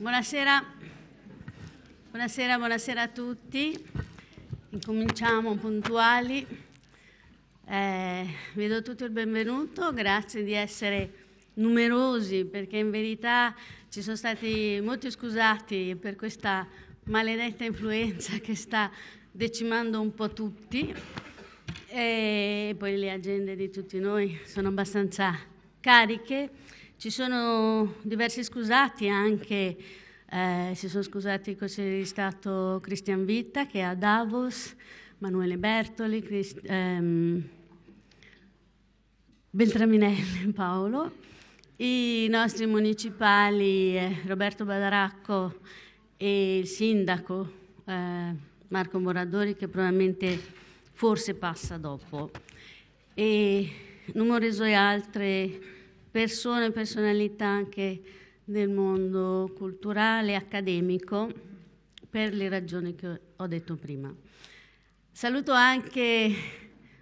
Buonasera. Buonasera, buonasera, a tutti. Incominciamo puntuali. Eh, vi do tutto il benvenuto, grazie di essere numerosi perché in verità ci sono stati molti scusati per questa maledetta influenza che sta decimando un po' tutti e poi le agende di tutti noi sono abbastanza cariche ci sono diversi scusati anche, eh, si sono scusati il consigliere di Stato Cristian Vitta che è a Davos, Manuele Bertoli, Crist- ehm, Beltraminelli Paolo, i nostri municipali eh, Roberto Badaracco e il sindaco eh, Marco Moradori che probabilmente forse passa dopo e non ho reso altre persone e personalità anche del mondo culturale e accademico per le ragioni che ho detto prima. Saluto anche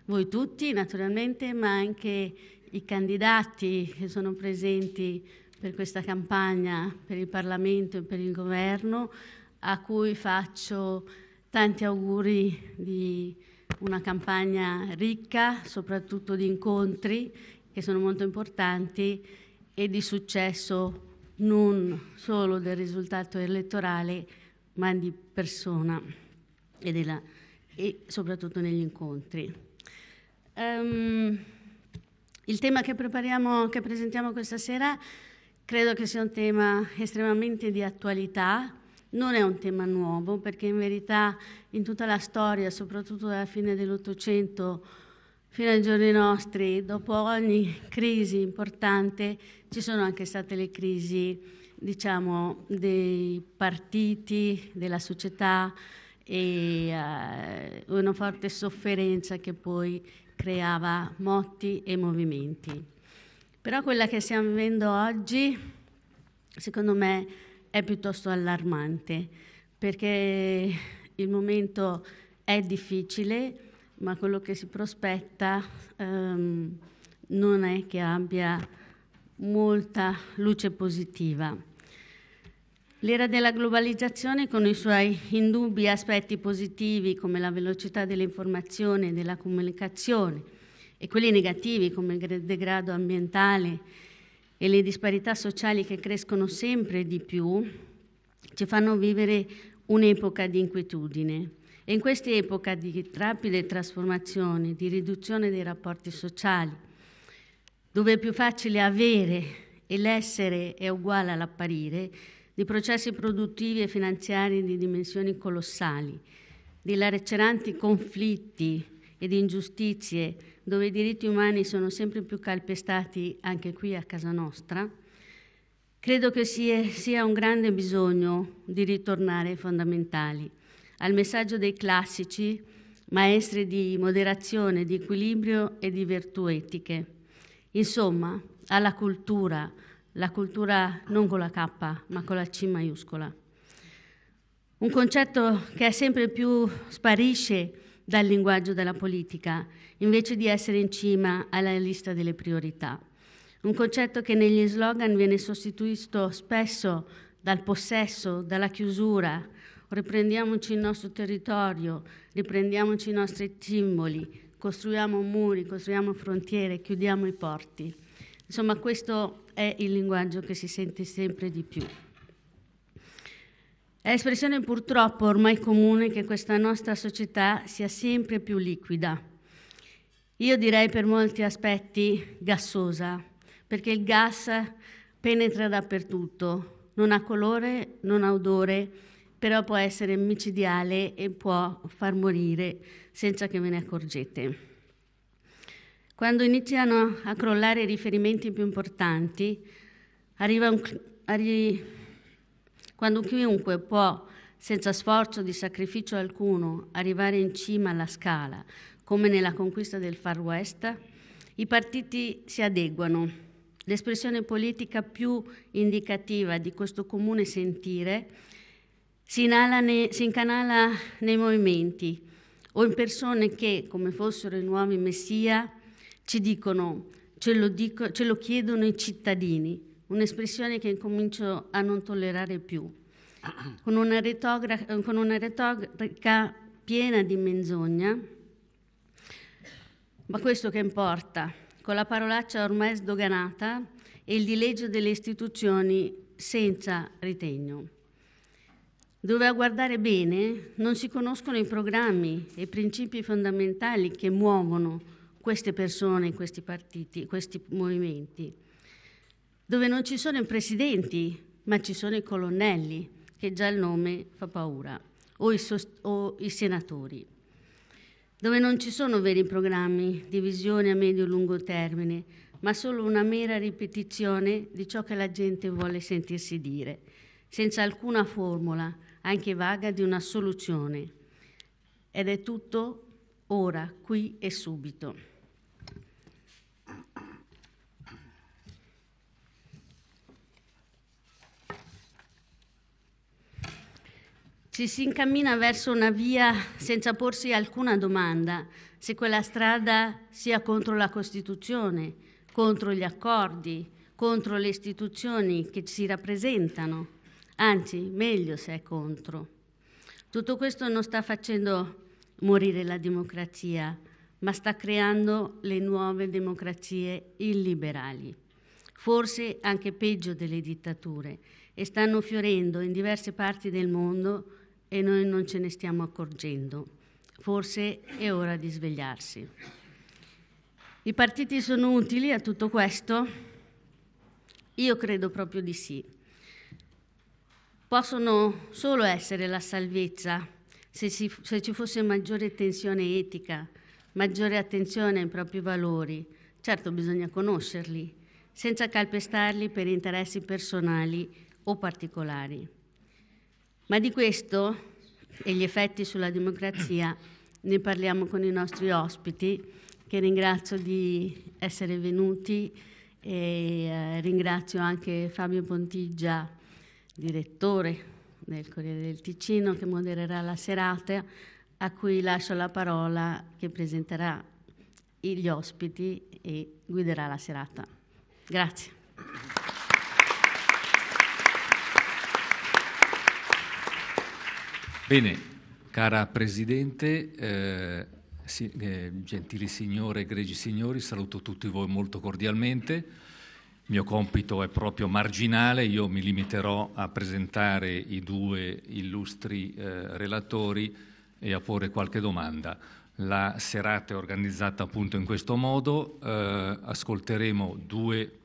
voi tutti naturalmente, ma anche i candidati che sono presenti per questa campagna, per il Parlamento e per il Governo, a cui faccio tanti auguri di una campagna ricca, soprattutto di incontri che sono molto importanti e di successo non solo del risultato elettorale, ma di persona e, della, e soprattutto negli incontri. Um, il tema che prepariamo, che presentiamo questa sera, credo che sia un tema estremamente di attualità, non è un tema nuovo perché in verità in tutta la storia, soprattutto dalla fine dell'Ottocento, fino ai giorni nostri, dopo ogni crisi importante, ci sono anche state le crisi, diciamo, dei partiti, della società e uh, una forte sofferenza che poi creava motti e movimenti. Però quella che stiamo vivendo oggi, secondo me, è piuttosto allarmante, perché il momento è difficile, ma quello che si prospetta ehm, non è che abbia molta luce positiva. L'era della globalizzazione con i suoi indubbi aspetti positivi come la velocità dell'informazione e della comunicazione e quelli negativi come il degrado ambientale e le disparità sociali che crescono sempre di più ci fanno vivere un'epoca di inquietudine e in quest'epoca di rapide trasformazioni, di riduzione dei rapporti sociali, dove è più facile avere e l'essere è uguale all'apparire, di processi produttivi e finanziari di dimensioni colossali, di laceranti conflitti e di ingiustizie dove i diritti umani sono sempre più calpestati anche qui a casa nostra, credo che sia un grande bisogno di ritornare ai fondamentali, al messaggio dei classici, maestri di moderazione, di equilibrio e di virtù etiche. Insomma, alla cultura, la cultura non con la K, ma con la C maiuscola. Un concetto che è sempre più sparisce dal linguaggio della politica, invece di essere in cima alla lista delle priorità. Un concetto che negli slogan viene sostituito spesso dal possesso, dalla chiusura, riprendiamoci il nostro territorio, riprendiamoci i nostri simboli, costruiamo muri, costruiamo frontiere, chiudiamo i porti. Insomma, questo è il linguaggio che si sente sempre di più. È espressione purtroppo ormai comune che questa nostra società sia sempre più liquida. Io direi per molti aspetti gassosa, perché il gas penetra dappertutto, non ha colore, non ha odore, però può essere micidiale e può far morire senza che ve ne accorgete. Quando iniziano a crollare i riferimenti più importanti, un, arri, quando chiunque può, senza sforzo di sacrificio alcuno, arrivare in cima alla scala, come nella conquista del Far West, i partiti si adeguano. L'espressione politica più indicativa di questo comune sentire è si, ne, si incanala nei movimenti o in persone che, come fossero i nuovi Messia, ci dicono, ce lo, dico, ce lo chiedono i cittadini, un'espressione che incomincio a non tollerare più, con una, con una retorica piena di menzogna, ma questo che importa, con la parolaccia ormai sdoganata e il dileggio delle istituzioni senza ritegno dove a guardare bene non si conoscono i programmi e i principi fondamentali che muovono queste persone, questi partiti, questi movimenti, dove non ci sono i presidenti, ma ci sono i colonnelli, che già il nome fa paura, o i, sost- o i senatori, dove non ci sono veri programmi di visione a medio-lungo e termine, ma solo una mera ripetizione di ciò che la gente vuole sentirsi dire, senza alcuna formula anche vaga, di una soluzione. Ed è tutto ora, qui e subito. Ci si incammina verso una via senza porsi alcuna domanda se quella strada sia contro la Costituzione, contro gli accordi, contro le istituzioni che ci rappresentano anzi meglio se è contro. Tutto questo non sta facendo morire la democrazia, ma sta creando le nuove democrazie illiberali, forse anche peggio delle dittature, e stanno fiorendo in diverse parti del mondo e noi non ce ne stiamo accorgendo. Forse è ora di svegliarsi. I partiti sono utili a tutto questo? Io credo proprio di sì possono solo essere la salvezza se, si, se ci fosse maggiore tensione etica, maggiore attenzione ai propri valori. Certo bisogna conoscerli, senza calpestarli per interessi personali o particolari. Ma di questo e gli effetti sulla democrazia ne parliamo con i nostri ospiti, che ringrazio di essere venuti e eh, ringrazio anche Fabio Pontigia direttore del Corriere del Ticino che modererà la serata, a cui lascio la parola che presenterà gli ospiti e guiderà la serata. Grazie. Bene, cara Presidente, eh, si, eh, gentili signore, egregi signori, saluto tutti voi molto cordialmente. Il mio compito è proprio marginale, io mi limiterò a presentare i due illustri eh, relatori e a porre qualche domanda. La serata è organizzata appunto in questo modo, eh, ascolteremo due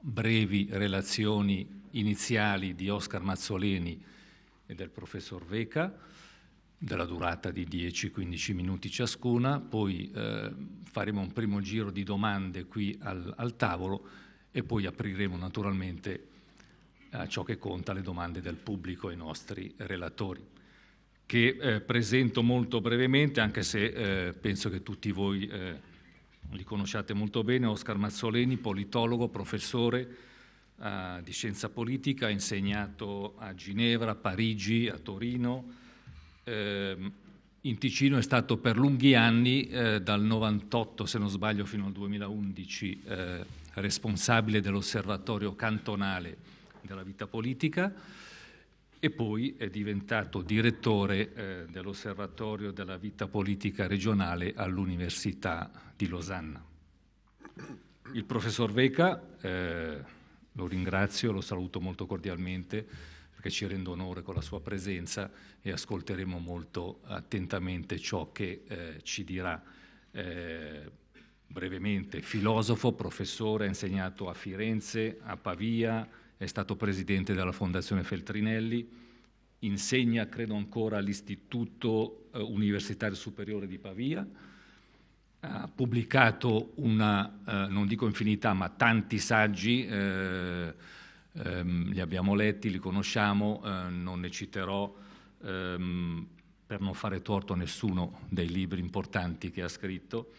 brevi relazioni iniziali di Oscar Mazzoleni e del professor Veca, della durata di 10-15 minuti ciascuna, poi eh, faremo un primo giro di domande qui al, al tavolo e poi apriremo naturalmente a eh, ciò che conta le domande del pubblico ai nostri relatori, che eh, presento molto brevemente, anche se eh, penso che tutti voi eh, li conosciate molto bene, Oscar Mazzoleni, politologo, professore eh, di scienza politica, ha insegnato a Ginevra, a Parigi, a Torino. Ehm, in Ticino è stato per lunghi anni, eh, dal 98 se non sbaglio fino al 2011, responsabile dell'osservatorio cantonale della vita politica e poi è diventato direttore eh, dell'osservatorio della vita politica regionale all'Università di Losanna. Il professor Veca, eh, lo ringrazio, lo saluto molto cordialmente perché ci rendo onore con la sua presenza e ascolteremo molto attentamente ciò che eh, ci dirà. Eh, brevemente, filosofo, professore, ha insegnato a Firenze, a Pavia, è stato presidente della Fondazione Feltrinelli, insegna credo ancora all'Istituto eh, Universitario Superiore di Pavia, ha pubblicato una, eh, non dico infinità, ma tanti saggi, eh, ehm, li abbiamo letti, li conosciamo, eh, non ne citerò ehm, per non fare torto a nessuno dei libri importanti che ha scritto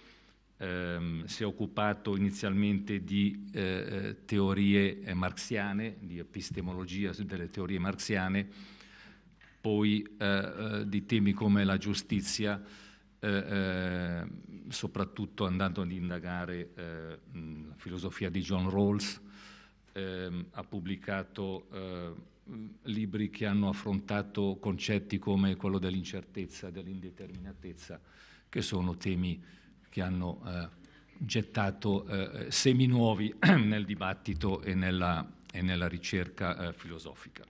ehm, si è occupato inizialmente di eh, eh teorie eh, marxiane, di epistemologia delle teorie marxiane, poi eh, eh, di temi come la giustizia, eh, soprattutto andando ad indagare la filosofia di John Rawls, ehm, ha pubblicato libri che hanno affrontato concetti come quello dell'incertezza, dell'indeterminatezza, che sono temi che hanno eh, gettato eh, semi nuovi nel dibattito e nella, e nella ricerca eh, filosofica.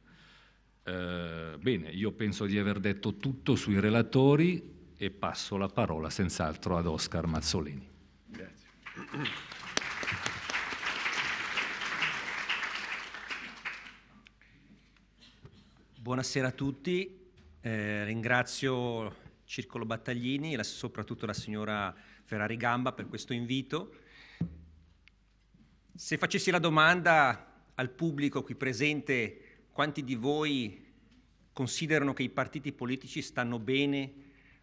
Eh, bene, io penso di aver detto tutto sui relatori e passo la parola senz'altro ad Oscar Mazzolini. Grazie. Buonasera a tutti, eh, ringrazio Circolo Battaglini e soprattutto la signora Ferrari Gamba per questo invito. Se facessi la domanda al pubblico qui presente, quanti di voi considerano che i partiti politici stanno bene,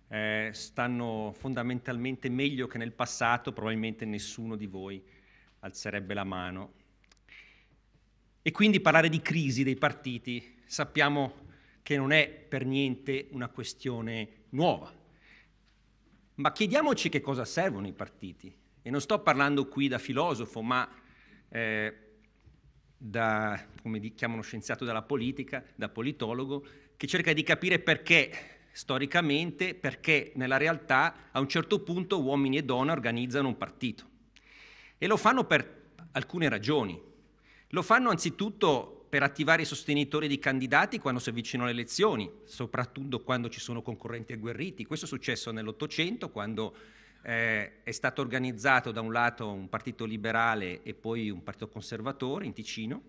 eh, stanno fondamentalmente meglio che nel passato, probabilmente nessuno di voi alzerebbe la mano. E quindi parlare di crisi dei partiti sappiamo che non è per niente una questione nuova. Ma chiediamoci che cosa servono i partiti. E non sto parlando qui da filosofo, ma eh, da, come chiamano scienziato della politica, da politologo, che cerca di capire perché storicamente, perché nella realtà a un certo punto uomini e donne organizzano un partito. E lo fanno per alcune ragioni. Lo fanno anzitutto per attivare i sostenitori di candidati quando si avvicinano le elezioni, soprattutto quando ci sono concorrenti agguerriti. Questo è successo nell'Ottocento quando eh, è stato organizzato da un lato un partito liberale e poi un partito conservatore in Ticino.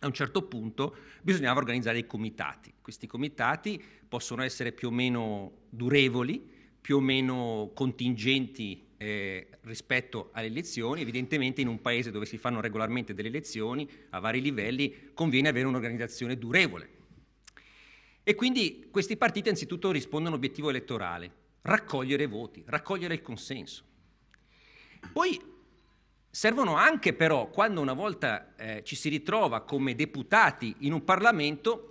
A un certo punto bisognava organizzare i comitati. Questi comitati possono essere più o meno durevoli, più o meno contingenti eh, rispetto alle elezioni, evidentemente in un paese dove si fanno regolarmente delle elezioni a vari livelli conviene avere un'organizzazione durevole. E quindi questi partiti anzitutto rispondono all'obiettivo elettorale, raccogliere voti, raccogliere il consenso. Poi servono anche però, quando una volta eh, ci si ritrova come deputati in un Parlamento,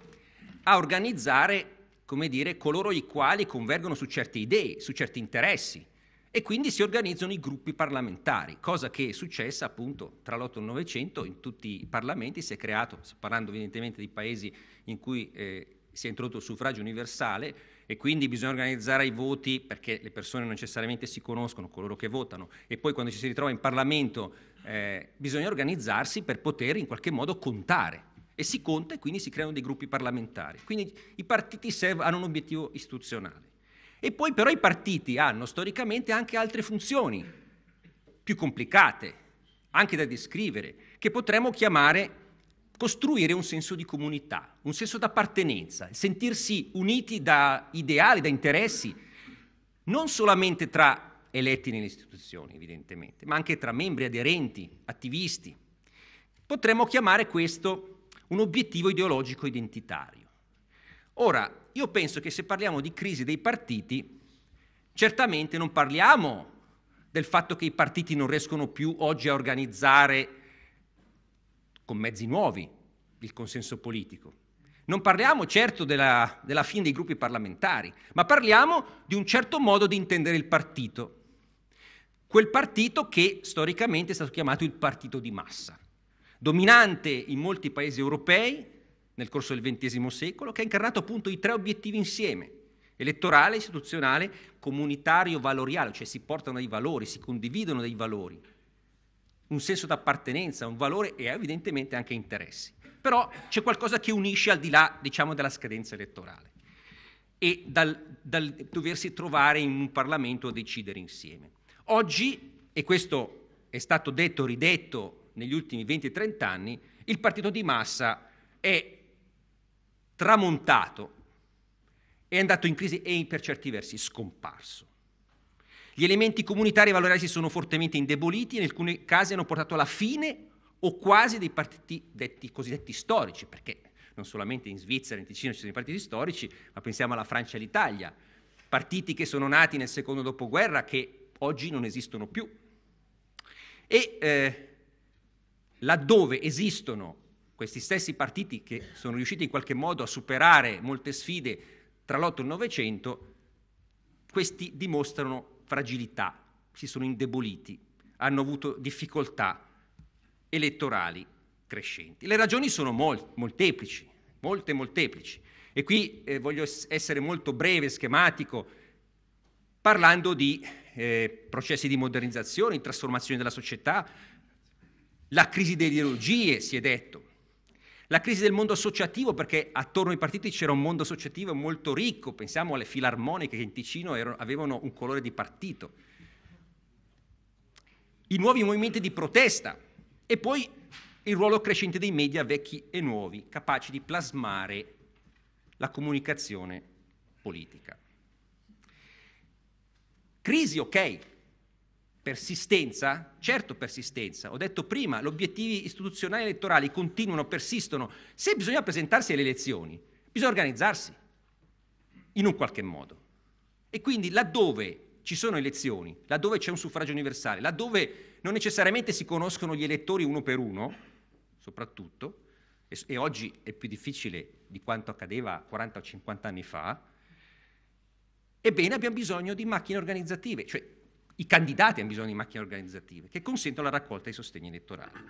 a organizzare, come dire, coloro i quali convergono su certe idee, su certi interessi, e quindi si organizzano i gruppi parlamentari, cosa che è successa appunto tra l'8 e il 900 in tutti i parlamenti, si è creato, parlando evidentemente di paesi in cui eh, si è introdotto il suffragio universale e quindi bisogna organizzare i voti perché le persone non necessariamente si conoscono, coloro che votano, e poi quando ci si ritrova in Parlamento eh, bisogna organizzarsi per poter in qualche modo contare e si conta e quindi si creano dei gruppi parlamentari. Quindi i partiti hanno un obiettivo istituzionale. E poi però i partiti hanno storicamente anche altre funzioni, più complicate, anche da descrivere, che potremmo chiamare costruire un senso di comunità, un senso d'appartenenza, sentirsi uniti da ideali, da interessi, non solamente tra eletti nelle istituzioni, evidentemente, ma anche tra membri aderenti, attivisti. Potremmo chiamare questo un obiettivo ideologico identitario. Ora, io penso che se parliamo di crisi dei partiti, certamente non parliamo del fatto che i partiti non riescono più oggi a organizzare con mezzi nuovi il consenso politico. Non parliamo certo della, della fine dei gruppi parlamentari, ma parliamo di un certo modo di intendere il partito. Quel partito che storicamente è stato chiamato il partito di massa, dominante in molti paesi europei, nel corso del XX secolo, che ha incarnato appunto i tre obiettivi insieme, elettorale, istituzionale, comunitario, valoriale, cioè si portano dei valori, si condividono dei valori, un senso d'appartenenza, un valore e evidentemente anche interessi. Però c'è qualcosa che unisce al di là, diciamo, della scadenza elettorale e dal, dal doversi trovare in un Parlamento a decidere insieme. Oggi, e questo è stato detto, ridetto negli ultimi 20-30 anni, il partito di massa è tramontato, è andato in crisi e per certi versi scomparso. Gli elementi comunitari e valoriali si sono fortemente indeboliti e in alcuni casi hanno portato alla fine o quasi dei partiti detti, cosiddetti storici, perché non solamente in Svizzera, e in Ticino ci sono i partiti storici, ma pensiamo alla Francia e all'Italia, partiti che sono nati nel secondo dopoguerra che oggi non esistono più. E eh, laddove esistono questi stessi partiti che sono riusciti in qualche modo a superare molte sfide tra l'8 e il 900, questi dimostrano fragilità, si sono indeboliti, hanno avuto difficoltà elettorali crescenti. Le ragioni sono mol- molteplici, molte molteplici. E qui eh, voglio essere molto breve, schematico, parlando di eh, processi di modernizzazione, di trasformazione della società, la crisi delle ideologie, si è detto, la crisi del mondo associativo, perché attorno ai partiti c'era un mondo associativo molto ricco, pensiamo alle filarmoniche che in Ticino erano, avevano un colore di partito. I nuovi movimenti di protesta e poi il ruolo crescente dei media vecchi e nuovi, capaci di plasmare la comunicazione politica. Crisi, ok, Persistenza? Certo persistenza. Ho detto prima, gli obiettivi istituzionali elettorali continuano, persistono. Se bisogna presentarsi alle elezioni, bisogna organizzarsi in un qualche modo. E quindi laddove ci sono elezioni, laddove c'è un suffragio universale, laddove non necessariamente si conoscono gli elettori uno per uno, soprattutto, e, e oggi è più difficile di quanto accadeva 40 o 50 anni fa, ebbene abbiamo bisogno di macchine organizzative, cioè i candidati hanno bisogno di macchine organizzative che consentono la raccolta dei sostegni elettorali.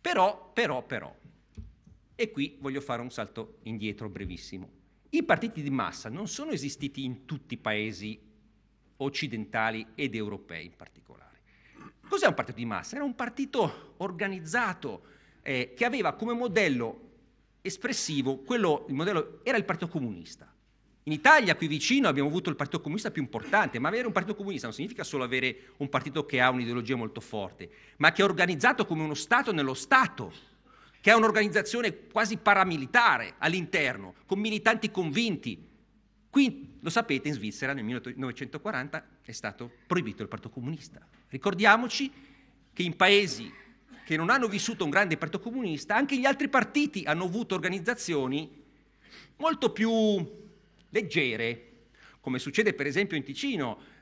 Però, però, però, e qui voglio fare un salto indietro brevissimo, i partiti di massa non sono esistiti in tutti i paesi occidentali ed europei in particolare. Cos'è un partito di massa? Era un partito organizzato eh, che aveva come modello espressivo quello, il modello, era il partito comunista in Italia, qui vicino, abbiamo avuto il Partito Comunista più importante, ma avere un Partito Comunista non significa solo avere un partito che ha un'ideologia molto forte, ma che è organizzato come uno Stato nello Stato, che ha un'organizzazione quasi paramilitare all'interno, con militanti convinti. Qui, lo sapete, in Svizzera nel 1940 è stato proibito il Partito Comunista. Ricordiamoci che in paesi che non hanno vissuto un grande Partito Comunista, anche gli altri partiti hanno avuto organizzazioni molto più leggere, come succede per esempio in Ticino.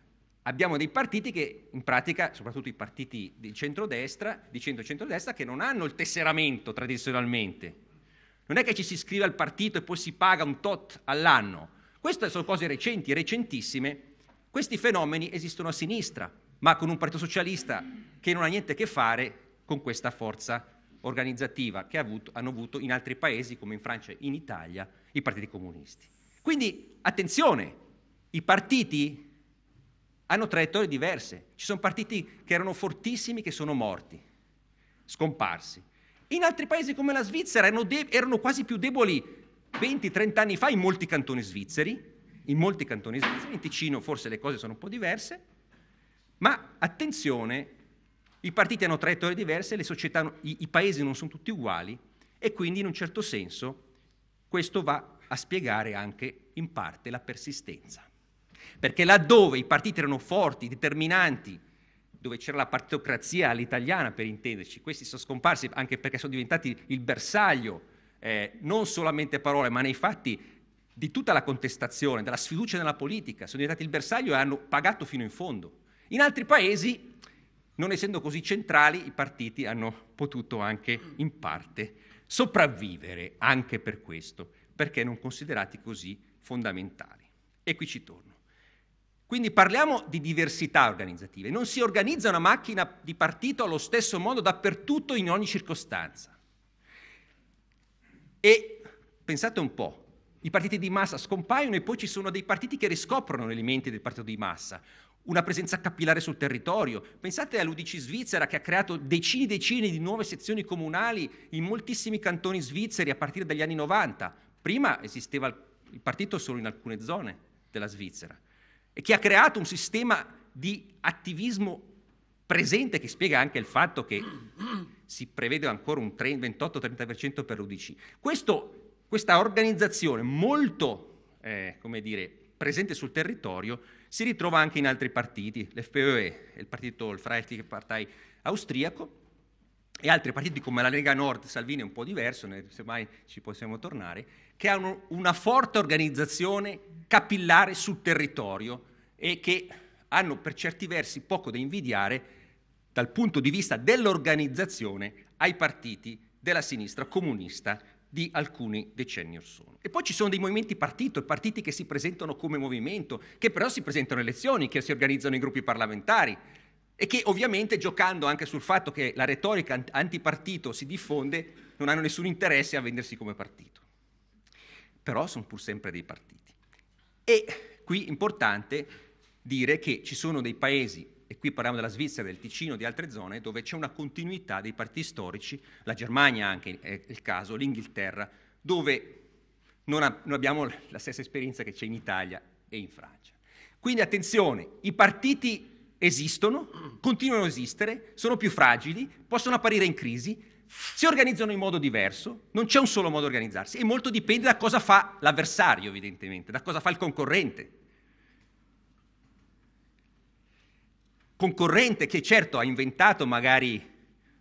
Abbiamo dei partiti che in pratica, soprattutto i partiti di centrodestra, di centro-centrodestra, che non hanno il tesseramento tradizionalmente. Non è che ci si iscrive al partito e poi si paga un tot all'anno. Queste sono cose recenti, recentissime. Questi fenomeni esistono a sinistra, ma con un partito socialista che non ha niente a che fare con questa forza organizzativa che ha avuto, hanno avuto in altri paesi come in Francia e in Italia i partiti comunisti. Quindi attenzione, i partiti hanno traiettorie diverse. Ci sono partiti che erano fortissimi che sono morti, scomparsi. In altri paesi come la Svizzera erano, de- erano quasi più deboli 20-30 anni fa in molti cantoni svizzeri, in molti cantoni svizzeri, in Ticino forse le cose sono un po' diverse, ma attenzione, i partiti hanno traiettorie diverse, società, i, i paesi non sono tutti uguali e quindi in un certo senso questo va a spiegare anche in parte la persistenza. Perché laddove i partiti erano forti, determinanti, dove c'era la partitocrazia all'italiana per intenderci, questi sono scomparsi anche perché sono diventati il bersaglio, eh, non solamente parole, ma nei fatti di tutta la contestazione, della sfiducia nella politica, sono diventati il bersaglio e hanno pagato fino in fondo. In altri paesi, non essendo così centrali, i partiti hanno potuto anche in parte sopravvivere anche per questo perché non considerati così fondamentali. E qui ci torno. Quindi parliamo di diversità organizzative. Non si organizza una macchina di partito allo stesso modo dappertutto, in ogni circostanza. E pensate un po', i partiti di massa scompaiono e poi ci sono dei partiti che riscoprono elementi del partito di massa, una presenza capillare sul territorio. Pensate all'Udici svizzera che ha creato decine e decine di nuove sezioni comunali in moltissimi cantoni svizzeri a partire dagli anni 90. Prima esisteva il partito solo in alcune zone della Svizzera e che ha creato un sistema di attivismo presente che spiega anche il fatto che si prevede ancora un 28-30% per l'UDC. Questo, questa organizzazione molto, eh, come dire, presente sul territorio si ritrova anche in altri partiti, l'FPÖ, il partito, il Freiheitliche Partei austriaco, e altri partiti come la Lega Nord, Salvini è un po' diverso, semmai ci possiamo tornare, che hanno una forte organizzazione capillare sul territorio e che hanno per certi versi poco da invidiare dal punto di vista dell'organizzazione ai partiti della sinistra comunista di alcuni decenni or sono. E poi ci sono dei movimenti partito, partiti che si presentano come movimento, che però si presentano alle elezioni, che si organizzano in gruppi parlamentari, e che ovviamente giocando anche sul fatto che la retorica antipartito si diffonde non hanno nessun interesse a vendersi come partito. Però sono pur sempre dei partiti. E qui è importante dire che ci sono dei paesi, e qui parliamo della Svizzera, del Ticino, di altre zone, dove c'è una continuità dei partiti storici, la Germania anche è il caso, l'Inghilterra, dove non, ha, non abbiamo la stessa esperienza che c'è in Italia e in Francia. Quindi attenzione, i partiti esistono, continuano a esistere, sono più fragili, possono apparire in crisi, si organizzano in modo diverso, non c'è un solo modo di organizzarsi e molto dipende da cosa fa l'avversario evidentemente, da cosa fa il concorrente. Concorrente che certo ha inventato magari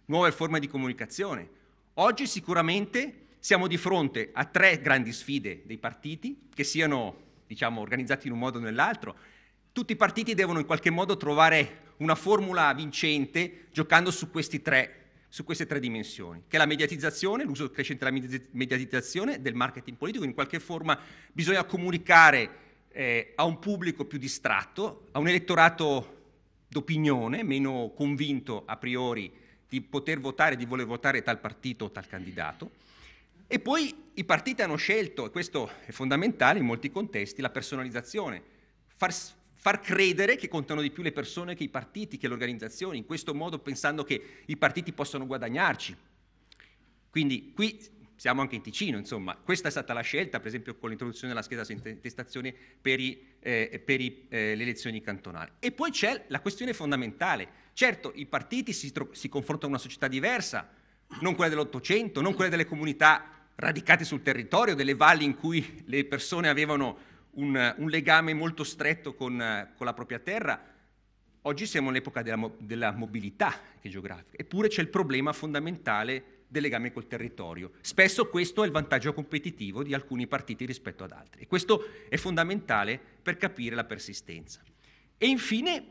nuove forme di comunicazione. Oggi sicuramente siamo di fronte a tre grandi sfide dei partiti che siano diciamo, organizzati in un modo o nell'altro tutti i partiti devono in qualche modo trovare una formula vincente giocando su, tre, su queste tre dimensioni, che è la mediatizzazione, l'uso crescente della mediatizzazione, del marketing politico, in qualche forma bisogna comunicare eh, a un pubblico più distratto, a un elettorato d'opinione, meno convinto a priori di poter votare, di voler votare tal partito o tal candidato. E poi i partiti hanno scelto, e questo è fondamentale in molti contesti, la personalizzazione, far, far credere che contano di più le persone che i partiti, che le organizzazioni, in questo modo pensando che i partiti possano guadagnarci. Quindi qui siamo anche in Ticino, insomma, questa è stata la scelta, per esempio con l'introduzione della scheda senza intestazione per, i, eh, per i, eh, le elezioni cantonali. E poi c'è la questione fondamentale, certo i partiti si, tro- si confrontano con una società diversa, non quella dell'Ottocento, non quella delle comunità radicate sul territorio, delle valli in cui le persone avevano un, un legame molto stretto con, con, la propria terra. Oggi siamo all'epoca della, della mobilità geografica, eppure c'è il problema fondamentale del legame col territorio. Spesso questo è il vantaggio competitivo di alcuni partiti rispetto ad altri e questo è fondamentale per capire la persistenza. E infine,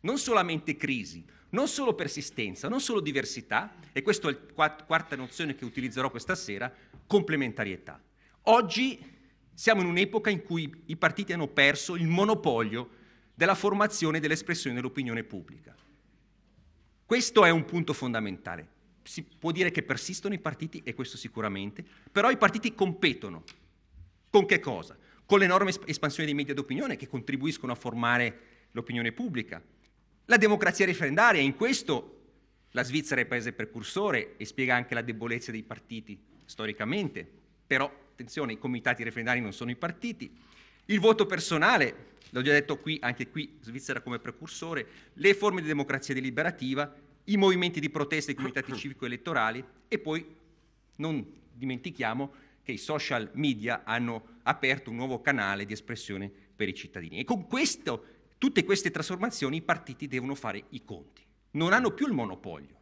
non solamente crisi, non solo persistenza, non solo diversità, e questa è la quarta nozione che utilizzerò questa sera, complementarietà. Oggi siamo in un'epoca in cui i partiti hanno perso il monopolio della formazione e dell'espressione dell'opinione pubblica. Questo è un punto fondamentale. Si può dire che persistono i partiti, e questo sicuramente, però i partiti competono. Con che cosa? Con l'enorme espansione dei media d'opinione che contribuiscono a formare l'opinione pubblica. La democrazia referendaria, in questo la Svizzera è il paese precursore e spiega anche la debolezza dei partiti storicamente però attenzione, i comitati referendari non sono i partiti. Il voto personale, l'ho già detto qui, anche qui Svizzera come precursore, le forme di democrazia deliberativa, i movimenti di protesta i comitati civico-elettorali e poi non dimentichiamo che i social media hanno aperto un nuovo canale di espressione per i cittadini. E con questo, tutte queste trasformazioni i partiti devono fare i conti. Non hanno più il monopolio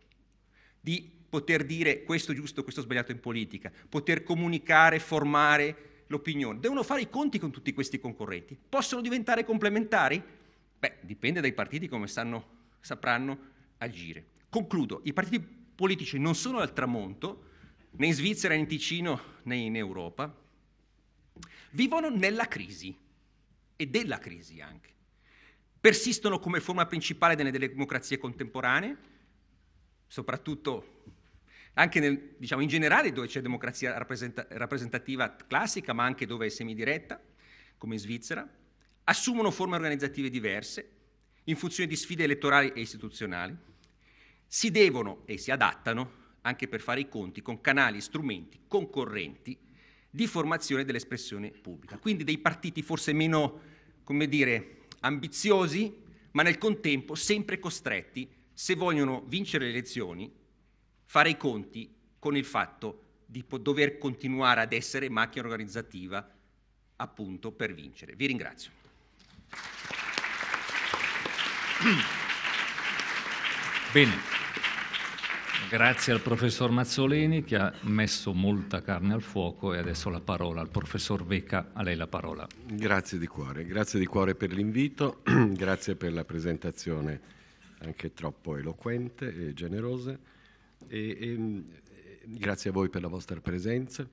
di poter dire questo giusto, questo sbagliato in politica, poter comunicare, formare l'opinione. Devono fare i conti con tutti questi concorrenti. Possono diventare complementari? Beh, dipende dai partiti come sanno, sapranno agire. Concludo, i partiti politici non sono al tramonto, né in Svizzera, né in Ticino, né in Europa, vivono nella crisi e della crisi anche. Persistono come forma principale delle democrazie contemporanee, soprattutto anche nel, diciamo, in generale dove c'è democrazia rappresenta- rappresentativa classica, ma anche dove è semidiretta, come in Svizzera, assumono forme organizzative diverse in funzione di sfide elettorali e istituzionali, si devono e si adattano anche per fare i conti con canali e strumenti concorrenti di formazione dell'espressione pubblica. Quindi dei partiti forse meno, come dire, ambiziosi, ma nel contempo sempre costretti, se vogliono vincere le elezioni, fare i conti con il fatto di dover continuare ad essere macchina organizzativa appunto per vincere. Vi ringrazio. Bene, grazie al professor Mazzolini che ha messo molta carne al fuoco e adesso la parola al professor Vecca, a lei la parola. Grazie di cuore, grazie di cuore per l'invito, grazie per la presentazione anche troppo eloquente e generosa. E, e, mm, eh, grazie a voi per la vostra presenza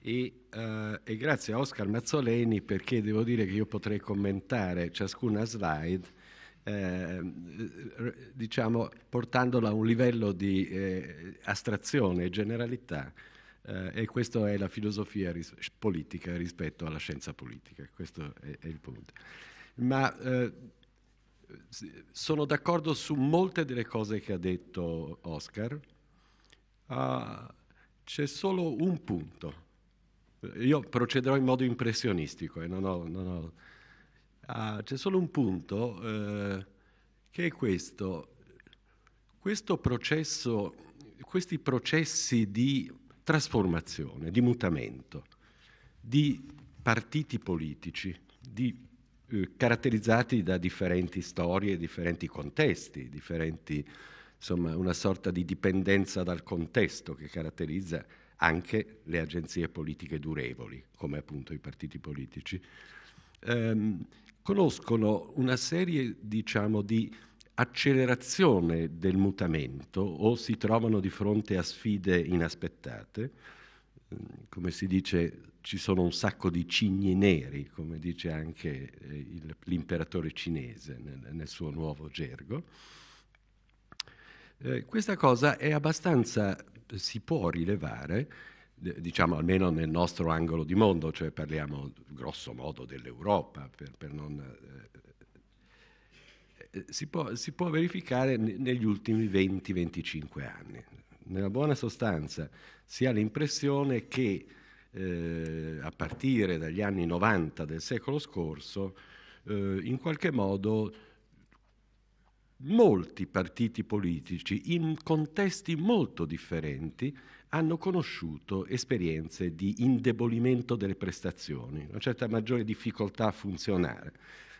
e, uh, e, grazie a Oscar Mazzoleni perché devo dire che io potrei commentare ciascuna slide eh, diciamo portandola a un livello di eh, astrazione e generalità eh, e questa è la filosofia ris- politica rispetto alla scienza politica, questo è, è il punto. Ma eh, sono d'accordo su molte delle cose che ha detto Oscar. Ah, c'è solo un punto. Io procederò in modo impressionistico eh, non ho, non ho. Ah, c'è solo un punto eh, che è questo. Questo processo, questi processi di trasformazione, di mutamento, di partiti politici, di eh, caratterizzati da differenti storie, differenti contesti, differenti, insomma, una sorta di dipendenza dal contesto che caratterizza anche le agenzie politiche durevoli, come appunto i partiti politici, ehm, conoscono una serie, diciamo, di accelerazione del mutamento o si trovano di fronte a sfide inaspettate Ehm, come si dice, ci sono un sacco di cigni neri, come dice anche eh, il, l'imperatore cinese nel, nel, suo nuovo gergo. Eh, questa cosa è abbastanza, si può rilevare, diciamo almeno nel nostro angolo di mondo, cioè parliamo grosso modo dell'Europa, per, per non, eh, eh si, può, si, può, verificare negli ultimi 20-25 anni nella buona sostanza si ha l'impressione che eh, a partire dagli anni 90 del secolo scorso, eh, in qualche modo molti partiti politici in contesti molto differenti hanno conosciuto esperienze di indebolimento delle prestazioni, una certa maggiore difficoltà a funzionare,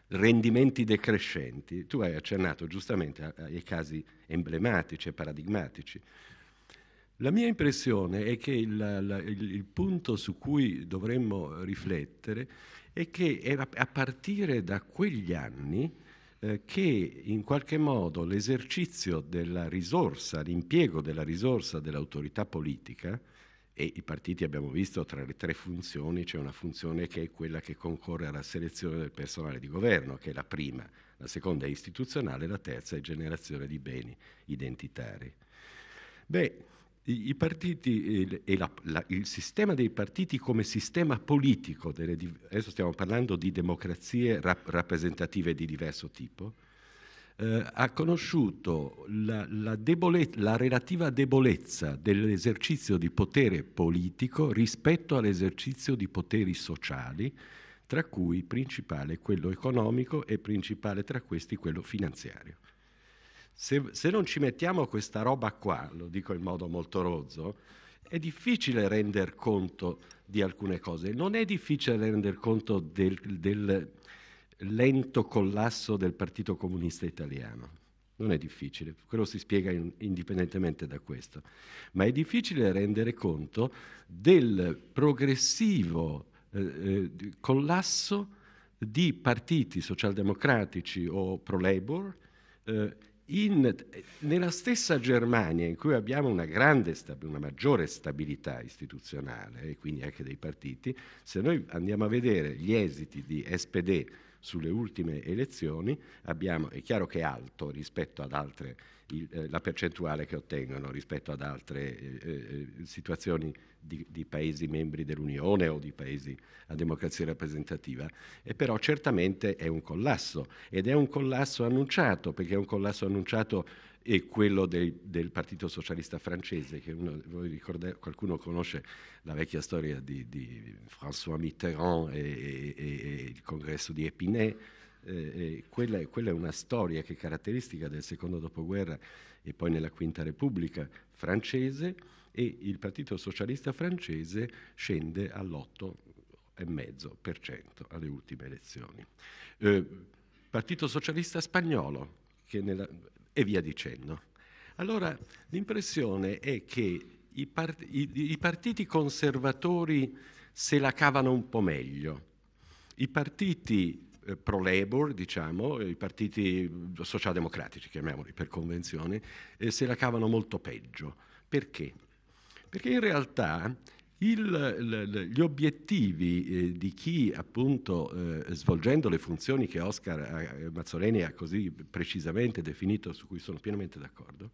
rendimenti decrescenti. Tu hai accennato giustamente ai casi emblematici e paradigmatici la mia impressione è che il, la, il, il punto su cui dovremmo riflettere è che è a partire da quegli anni eh, che in qualche modo l'esercizio della risorsa, l'impiego della risorsa dell'autorità politica, e i partiti abbiamo visto tra le tre funzioni c'è una funzione che è quella che concorre alla selezione del personale di governo, che è la prima, la seconda è istituzionale, la terza è generazione di beni identitari. Beh, i partiti e la, la, il sistema dei partiti come sistema politico, delle, adesso stiamo parlando di democrazie rap- rappresentative di diverso tipo, eh, ha conosciuto la, la, debole, la relativa debolezza dell'esercizio di potere politico rispetto all'esercizio di poteri sociali, tra cui principale quello economico e principale tra questi quello finanziario se, se non ci mettiamo questa roba qua, lo dico in modo molto rozzo, è difficile render conto di alcune cose, non è difficile render conto del, del lento collasso del Partito Comunista Italiano. Non è difficile, quello si spiega in, indipendentemente da questo, ma è difficile rendere conto del progressivo eh, eh collasso di partiti socialdemocratici o pro-labor eh, in, nella stessa Germania in cui abbiamo una, grande, una maggiore stabilità istituzionale e quindi anche dei partiti, se noi andiamo a vedere gli esiti di SPD sulle ultime elezioni, abbiamo, è chiaro che è alto rispetto ad altre il, eh, la percentuale che ottengono rispetto ad altre eh, eh, situazioni di, di, paesi membri dell'Unione o di paesi a democrazia rappresentativa, e però certamente è un collasso ed è un collasso annunciato, perché è un collasso annunciato e quello del, del Partito Socialista francese, che uno, ricordate, qualcuno conosce la vecchia storia di, di François Mitterrand e, e, e il congresso di Épinay, eh, eh, quella, quella, è una storia che è caratteristica del secondo dopoguerra e poi nella Quinta Repubblica francese e il Partito Socialista francese scende all'8,5% alle ultime elezioni. Eh, Partito Socialista spagnolo nella, e via dicendo. Allora l'impressione è che i, part- i, i partiti conservatori se la cavano un po' meglio, i partiti eh, pro labor diciamo, eh, i partiti socialdemocratici, chiamiamoli per convenzione, eh, se la cavano molto peggio. Perché? Perché in realtà il, il, gli obiettivi eh, di chi appunto eh, svolgendo le funzioni che Oscar eh, Mazzoleni ha così precisamente definito, su cui sono pienamente d'accordo,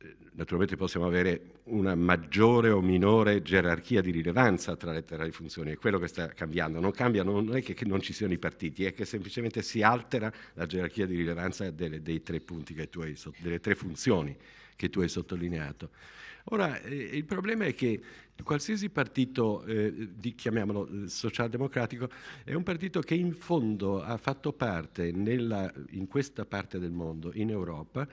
eh, naturalmente possiamo avere una maggiore o minore gerarchia di rilevanza tra le, tre funzioni, è quello che sta cambiando. Non cambia, non è che, non ci siano i partiti, è che semplicemente si altera la gerarchia di rilevanza delle, tre, hai, delle tre funzioni che tu hai sottolineato. Ora, eh, il problema è che qualsiasi partito, eh, di, chiamiamolo eh, socialdemocratico, è un partito che in fondo ha fatto parte nella, in questa parte del mondo, in Europa,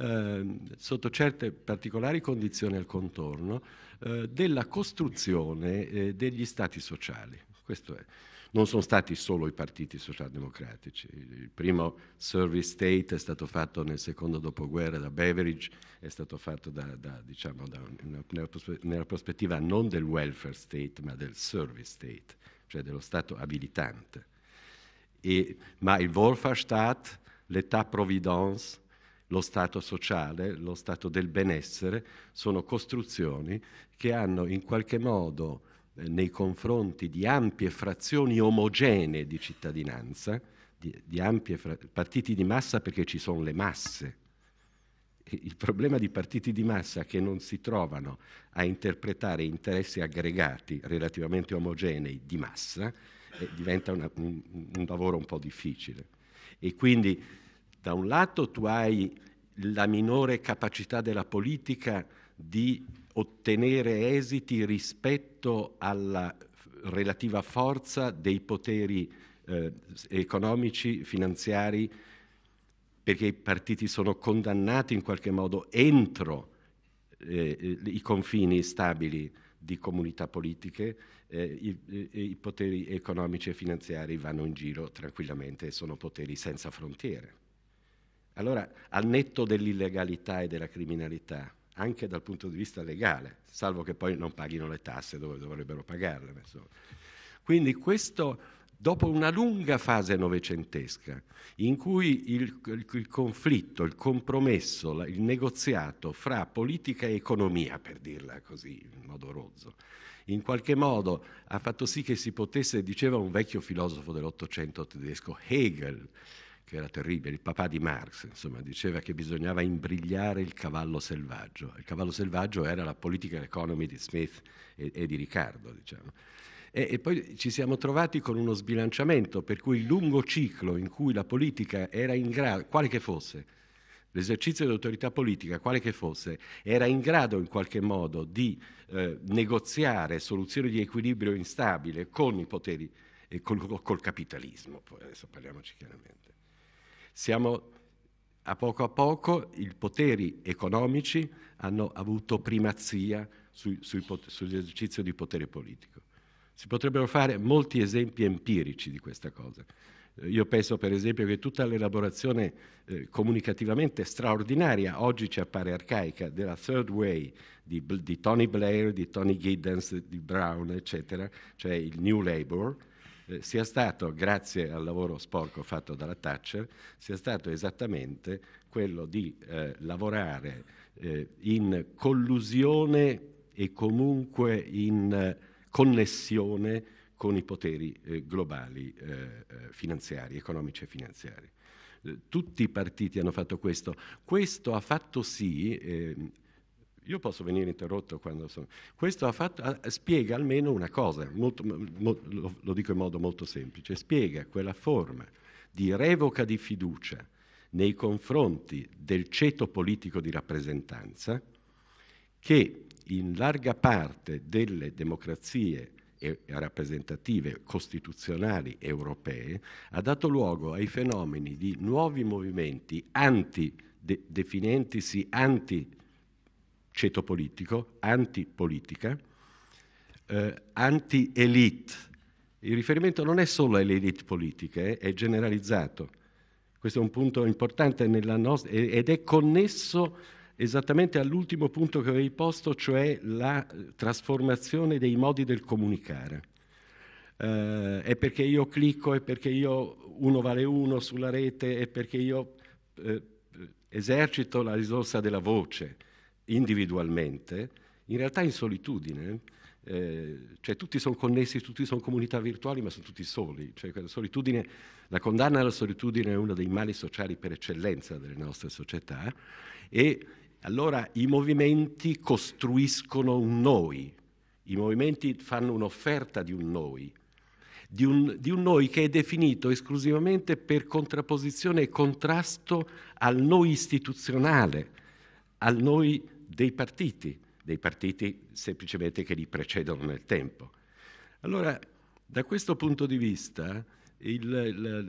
eh, sotto certe particolari condizioni al contorno, eh, della costruzione eh, degli stati sociali. Questo è. Non sono stati solo i partiti socialdemocratici. Il primo service state è stato fatto nel secondo dopoguerra da Beveridge, è stato fatto da, da, diciamo, da una, nella prospettiva non del welfare state, ma del service state, cioè dello Stato abilitante. E, ma il Wohlfahrstaat, l'età providence, lo Stato sociale, lo Stato del benessere, sono costruzioni che hanno in qualche modo eh, nei confronti di ampie frazioni omogenee di cittadinanza, di, di ampie fra- partiti di massa perché ci sono le masse. Il problema di partiti di massa che non si trovano a interpretare interessi aggregati relativamente omogenei di massa eh, diventa una, un, un lavoro un po' difficile. E quindi da un lato tu hai la minore capacità della politica di ottenere esiti rispetto alla relativa forza dei poteri eh, economici, finanziari, perché i partiti sono condannati in qualche modo entro eh, i confini stabili di comunità politiche, eh, i, eh, i poteri economici e finanziari vanno in giro tranquillamente e sono poteri senza frontiere. Allora, al netto dell'illegalità e della criminalità, anche dal punto di vista legale, salvo che poi non paghino le tasse dove dovrebbero pagarle. Insomma. Quindi questo, dopo una lunga fase novecentesca, in cui il, il, il conflitto, il compromesso, la, il negoziato fra politica e economia, per dirla così in modo rozzo, in qualche modo ha fatto sì che si potesse, diceva un vecchio filosofo dell'Ottocento tedesco, Hegel, che era terribile, il papà di Marx, insomma, diceva che bisognava imbrigliare il cavallo selvaggio. Il cavallo selvaggio era la political economy di Smith e, e di Riccardo, diciamo. E, e, poi ci siamo trovati con uno sbilanciamento, per cui il lungo ciclo in cui la politica era in grado, quale che fosse, l'esercizio dell'autorità politica, quale che fosse, era in grado in qualche modo di eh, negoziare soluzioni di equilibrio instabile con i poteri e col, col capitalismo, poi adesso parliamoci chiaramente. Siamo a poco a poco i poteri economici hanno avuto primazia su, su, sull'esercizio di potere politico. Si potrebbero fare molti esempi empirici di questa cosa. Io penso per esempio che tutta l'elaborazione eh, comunicativamente straordinaria, oggi ci appare arcaica, della Third Way di, di Tony Blair, di Tony Giddens, di Brown, eccetera, cioè il New Labour, eh, sia stato, grazie al lavoro sporco fatto dalla Thatcher, sia stato esattamente quello di eh, lavorare eh, in collusione e comunque in eh, connessione con i poteri eh, globali eh, finanziari, economici e finanziari. Tutti i partiti hanno fatto questo. Questo ha fatto sì, ehm, io posso venire interrotto quando sono... Questo fatto, spiega almeno una cosa, molto, mo, lo, lo dico in modo molto semplice, spiega quella forma di revoca di fiducia nei confronti del ceto politico di rappresentanza che in larga parte delle democrazie rappresentative costituzionali europee ha dato luogo ai fenomeni di nuovi movimenti anti, de, definentisi anti ceto politico, antipolitica, eh, anti-elite. Il riferimento non è solo alle elite politiche, eh, è generalizzato. Questo è un punto importante nostra, ed è connesso esattamente all'ultimo punto che avevi posto, cioè la trasformazione dei modi del comunicare. Eh, è perché io clicco, è perché io uno vale uno sulla rete, è perché io eh, esercito la risorsa della voce individualmente, in realtà in solitudine, eh, cioè tutti sono connessi, tutti sono comunità virtuali, ma sono tutti soli. Cioè, la, la, condanna alla solitudine è uno dei mali sociali per eccellenza delle nostre società e allora i movimenti costruiscono un noi, i movimenti fanno un'offerta di un noi, di un, di un noi che è definito esclusivamente per contrapposizione e contrasto al noi istituzionale, al noi dei partiti, dei partiti semplicemente che li precedono nel tempo. Allora, da questo punto di vista, il,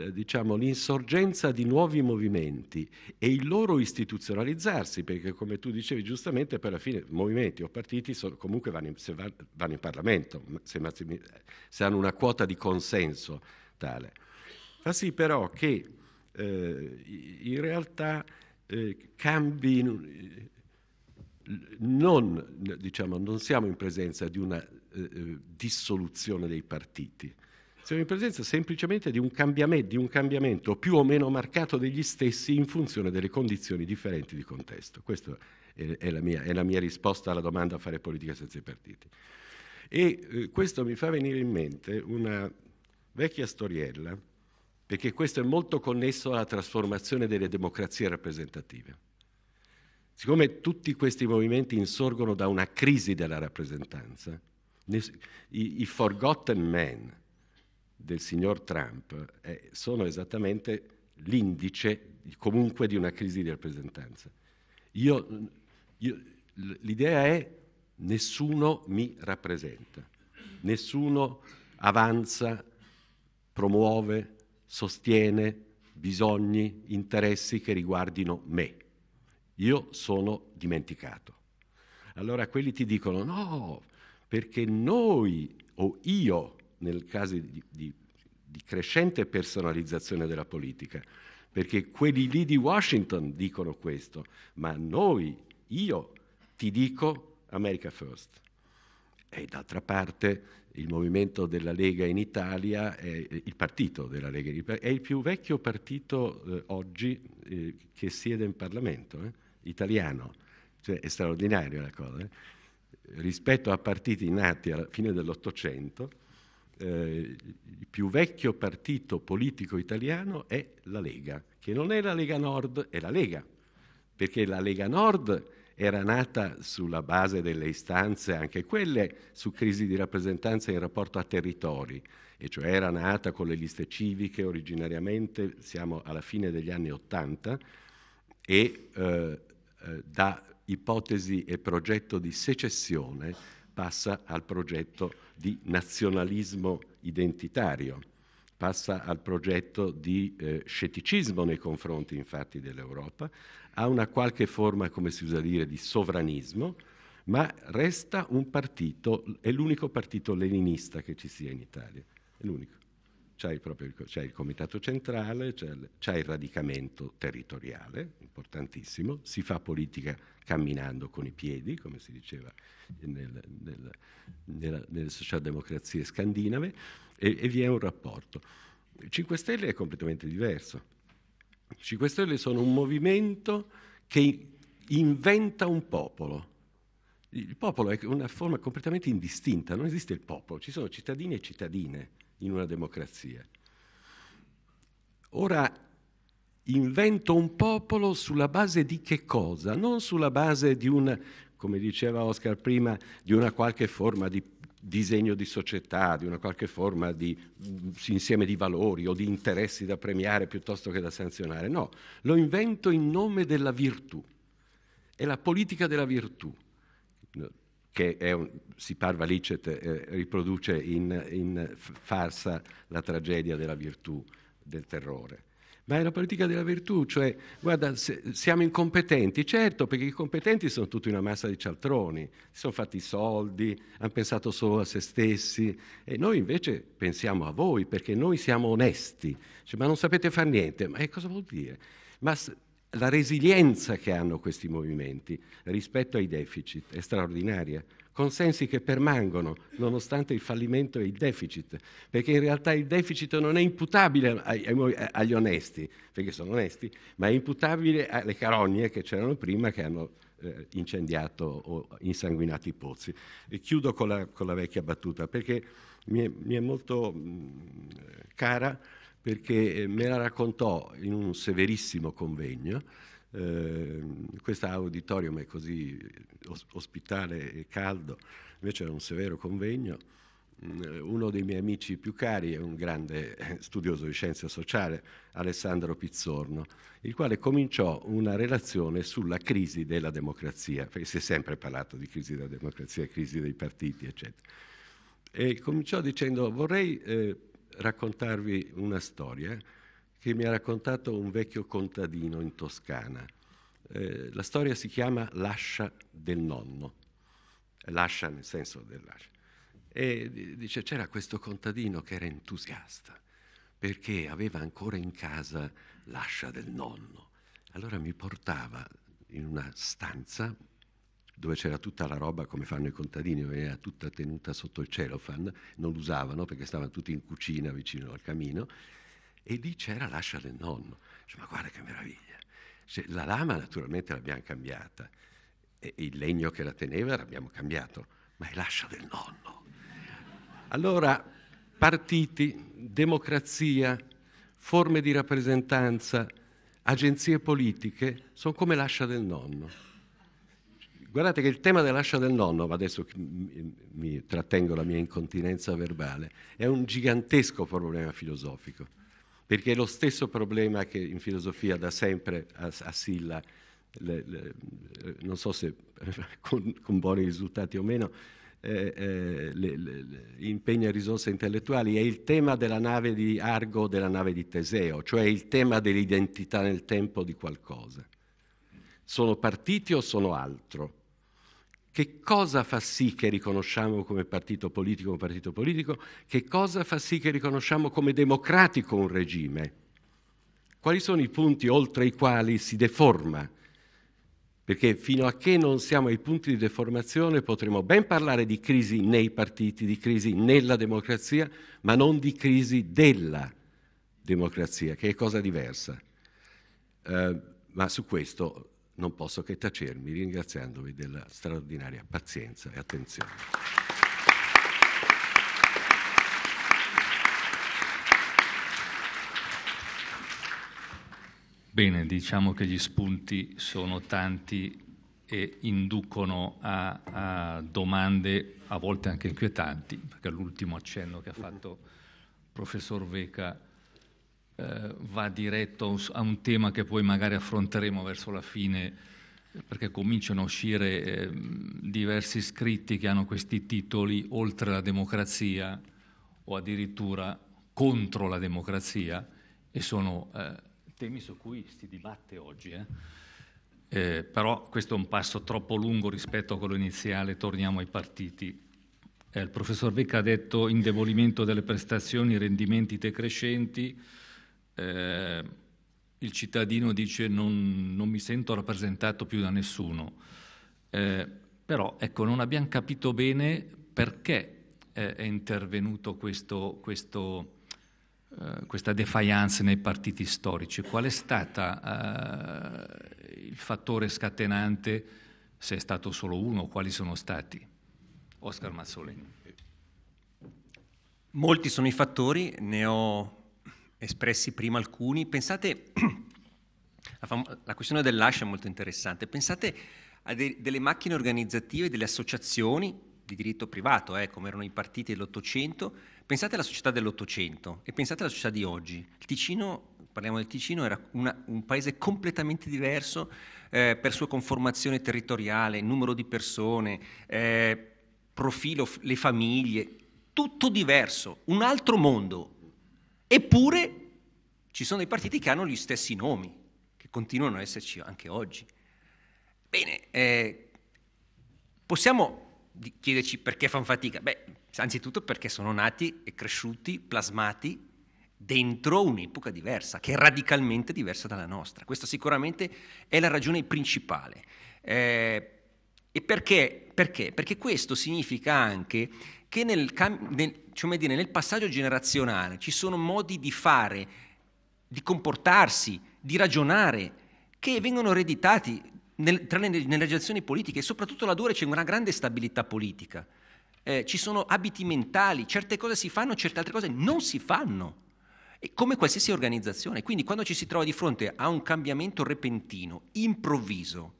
il, diciamo, l'insorgenza di nuovi movimenti e il loro istituzionalizzarsi, perché come tu dicevi giustamente, per la fine movimenti o partiti sono, comunque vanno in, vanno, vanno in Parlamento, se, se, hanno una quota di consenso tale. Fa sì però che eh, in realtà eh, cambi non, diciamo, non siamo in presenza di una eh, eh, dissoluzione dei partiti, siamo in presenza semplicemente di un, di un, cambiamento, più o meno marcato degli stessi in funzione delle condizioni differenti di contesto. Questa è, è, la, mia, è la, mia, risposta alla domanda a fare politica senza i partiti. E eh, questo mi fa venire in mente una vecchia storiella, perché questo è molto connesso alla trasformazione delle democrazie rappresentative. Siccome tutti questi movimenti insorgono da una crisi della rappresentanza, i, i forgotten men del signor Trump eh, sono esattamente l'indice comunque di una crisi di rappresentanza. Io, io, l'idea è nessuno mi rappresenta, nessuno avanza, promuove, sostiene bisogni, interessi che riguardino me io sono dimenticato. Allora quelli ti dicono no, perché noi o io, nel caso di, di, di crescente personalizzazione della politica, perché quelli lì di Washington dicono questo, ma noi, io ti dico America First. E d'altra parte il movimento della Lega in Italia, è, il partito della Lega in Italia, è il più vecchio partito eh, oggi eh, che siede in Parlamento. Eh italiano, cioè è straordinaria la cosa. Eh? Rispetto a partiti nati alla fine dell'Ottocento, eh, il più vecchio partito politico italiano è la Lega, che non è la Lega Nord, è la Lega, perché la Lega Nord era nata sulla base delle istanze, anche quelle su crisi di rappresentanza in rapporto a territori, e cioè era nata con le liste civiche originariamente, siamo alla fine degli anni Ottanta, e eh, eh, da ipotesi e progetto di secessione passa al progetto di nazionalismo identitario, passa al progetto di eh, scetticismo nei confronti infatti dell'Europa, ha una qualche forma, come si usa dire, di sovranismo, ma resta un partito, è l'unico partito leninista che ci sia in Italia, è l'unico c'è il, proprio, c'è il comitato centrale, c'è il, c'è il radicamento territoriale, importantissimo, si fa politica camminando con i piedi, come si diceva nel, nel, nella, nelle socialdemocrazie scandinave, e, e vi è un rapporto. Il 5 Stelle è completamente diverso. I 5 Stelle sono un movimento che inventa un popolo. Il popolo è una forma completamente indistinta, non esiste il popolo, ci sono cittadini e cittadine in una democrazia. Ora invento un popolo sulla base di che cosa? Non sulla base di un, come diceva Oscar prima, di una qualche forma di disegno di società, di una qualche forma di mm, insieme di valori o di interessi da premiare piuttosto che da sanzionare. No, lo invento in nome della virtù. È la politica della virtù che un, si parva licet, eh, riproduce in, in farsa la tragedia della virtù del terrore ma è la politica della virtù, cioè guarda, siamo incompetenti, certo, perché i competenti sono tutti una massa di cialtroni, si sono fatti i soldi, hanno pensato solo a se stessi e noi invece pensiamo a voi perché noi siamo onesti, cioè, ma non sapete fare niente, ma eh, cosa vuol dire? Ma la resilienza che hanno questi movimenti rispetto ai deficit è straordinaria. Consensi che permangono nonostante il fallimento e il deficit, perché in realtà il deficit non è imputabile agli onesti, perché sono onesti, ma è imputabile alle carogne che c'erano prima che hanno eh, incendiato o insanguinato i pozzi. E chiudo con la, con la vecchia battuta, perché mi è, mi è molto mh, mm, cara perché eh, me la raccontò in un severissimo convegno. Eh, questo auditorium è così eh, ospitale e caldo, invece era un severo convegno. Mm, uno dei miei amici più cari è un grande eh, studioso di scienze sociali, Alessandro Pizzorno, il quale cominciò una relazione sulla crisi della democrazia, perché si è sempre parlato di crisi della democrazia, crisi dei partiti, eccetera. E cominciò dicendo vorrei eh, raccontarvi una storia che mi ha raccontato un vecchio contadino in Toscana. Eh, la storia si chiama L'ascia del nonno, l'ascia nel senso dell'ascia. E dice c'era questo contadino che era entusiasta perché aveva ancora in casa l'ascia del nonno. Allora mi portava in una stanza dove c'era tutta la roba come fanno i contadini, veniva tutta tenuta sotto il cellophane, non l'usavano perché stavano tutti in cucina vicino al camino, e lì c'era l'ascia del nonno. Cioè, ma guarda che meraviglia! Cioè, la lama naturalmente l'abbiamo cambiata, e il legno che la teneva l'abbiamo cambiato, ma è l'ascia del nonno. Allora, partiti, democrazia, forme di rappresentanza, agenzie politiche sono come l'ascia del nonno. Guardate che il tema dell'ascia del nonno, adesso mi trattengo la mia incontinenza verbale, è un gigantesco problema filosofico, perché è lo stesso problema che in filosofia da sempre assilla, le, le, non so se con, con, buoni risultati o meno, eh, eh, le, impegna risorse intellettuali, è il tema della nave di Argo, della nave di Teseo, cioè il tema dell'identità nel tempo di qualcosa. Sono partiti o sono altro? Che cosa fa sì che riconosciamo come partito politico un partito politico? Che cosa fa sì che riconosciamo come democratico un regime? Quali sono i punti oltre i quali si deforma? Perché fino a che non siamo ai punti di deformazione potremo ben parlare di crisi nei partiti, di crisi nella democrazia, ma non di crisi della democrazia, che è cosa diversa. Eh, ma su questo non posso che tacermi ringraziandovi della straordinaria pazienza e attenzione. Bene, diciamo che gli spunti sono tanti e inducono a, a, domande a volte anche inquietanti, perché l'ultimo accenno che ha fatto il professor Veca eh, va diretto a un tema che poi magari affronteremo verso la fine, perché cominciano a uscire eh, diversi scritti che hanno questi titoli oltre la democrazia o addirittura contro la democrazia e sono eh, temi su cui si dibatte oggi. Eh. eh, però questo è un passo troppo lungo rispetto a quello iniziale, torniamo ai partiti. Eh, il professor Vecca ha detto indebolimento delle prestazioni, rendimenti decrescenti, eh, il cittadino dice non, non, mi sento rappresentato più da nessuno. Eh, però ecco, non abbiamo capito bene perché eh, è intervenuto questo, questo, eh, questa defiance nei partiti storici. Qual è stato eh, il fattore scatenante, se è stato solo uno, quali sono stati? Oscar Mazzolini. Molti sono i fattori, ne ho espressi prima alcuni. Pensate, la, fam- la questione dell'ascia è molto interessante, pensate a de- delle macchine organizzative, delle associazioni di diritto privato, eh, come erano i partiti dell'Ottocento, pensate alla società dell'Ottocento e pensate alla società di oggi. Il Ticino, parliamo del Ticino, era una, un paese completamente diverso eh, per sua conformazione territoriale, numero di persone, eh, profilo, le famiglie, tutto diverso, un altro mondo, Eppure ci sono dei partiti che hanno gli stessi nomi, che continuano a esserci anche oggi. Bene, eh, possiamo chiederci perché fanno fatica? Beh, anzitutto perché sono nati e cresciuti, plasmati dentro un'epoca diversa, che è radicalmente diversa dalla nostra. Questa sicuramente è la ragione principale. Eh, e perché? perché? Perché questo significa anche che nel, nel, cioè dire, nel passaggio generazionale ci sono modi di fare, di comportarsi, di ragionare, che vengono ereditati nel, tra le, nelle generazioni politiche e soprattutto laddove c'è una grande stabilità politica. Eh, ci sono abiti mentali, certe cose si fanno, certe altre cose non si fanno. E come qualsiasi organizzazione. Quindi quando ci si trova di fronte a un cambiamento repentino, improvviso,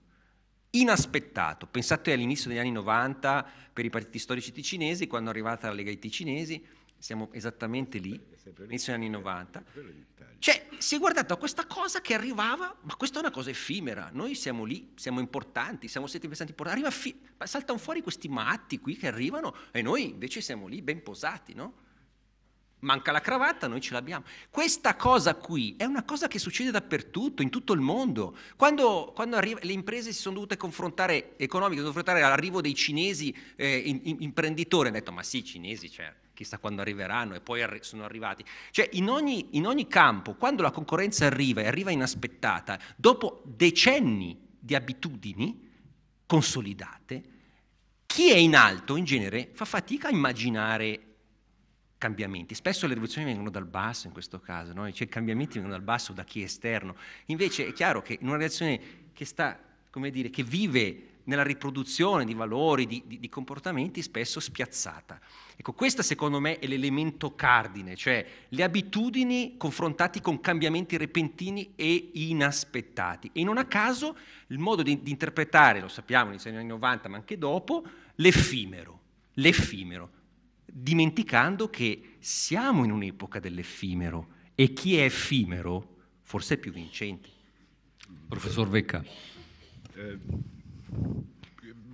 inaspettato. Pensate all'inizio degli anni 90 per i partiti storici ticinesi, quando è arrivata la Lega dei Ticinesi, siamo esattamente lì, inizio degli anni 90. Cioè, si è guardato a questa cosa che arrivava, ma questa è una cosa effimera, noi siamo lì, siamo importanti, siamo stati pensanti importanti, fi- saltano fuori questi matti qui che arrivano e noi invece siamo lì ben posati, no? Manca la cravatta, noi ce l'abbiamo. Questa cosa qui è una cosa che succede dappertutto, in tutto il mondo. Quando, quando arriva, le imprese si sono dovute confrontare, economiche, confrontare all'arrivo dei cinesi eh, in, in, imprenditori, hanno detto ma sì, i cinesi, cioè, chissà quando arriveranno e poi arri- sono arrivati. Cioè in ogni, in ogni campo, quando la concorrenza arriva e arriva inaspettata, dopo decenni di abitudini consolidate, chi è in alto in genere fa fatica a immaginare cambiamenti. Spesso le rivoluzioni vengono dal basso in questo caso, no? cioè i cambiamenti vengono dal basso da chi è esterno. Invece è chiaro che in una reazione che, sta, dire, che vive nella riproduzione di valori, di, di, di, comportamenti, spesso spiazzata. Ecco, questo secondo me è l'elemento cardine, cioè le abitudini confrontate con cambiamenti repentini e inaspettati. E non a caso il modo di, di interpretare, lo sappiamo negli anni 90 ma anche dopo, l'effimero. L'effimero dimenticando che siamo in un'epoca dell'effimero e chi è effimero forse è più vincente. Professor Vecca. Eh,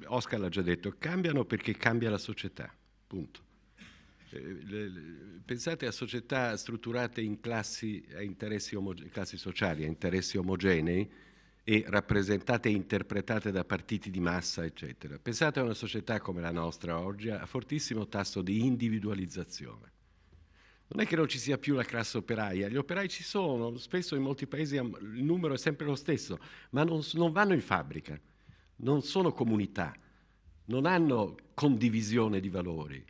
Oscar l'ha già detto, cambiano perché cambia la società, punto. Eh, pensate a società strutturate in classi, a interessi omoge- classi sociali, a interessi omogenei, e rappresentate e interpretate da partiti di massa, eccetera. Pensate a una società come la nostra oggi a fortissimo tasso di individualizzazione. Non è che non ci sia più la classe operaia, gli operai ci sono, spesso in molti paesi il numero è sempre lo stesso, ma non, non vanno in fabbrica, non sono comunità, non hanno condivisione di valori,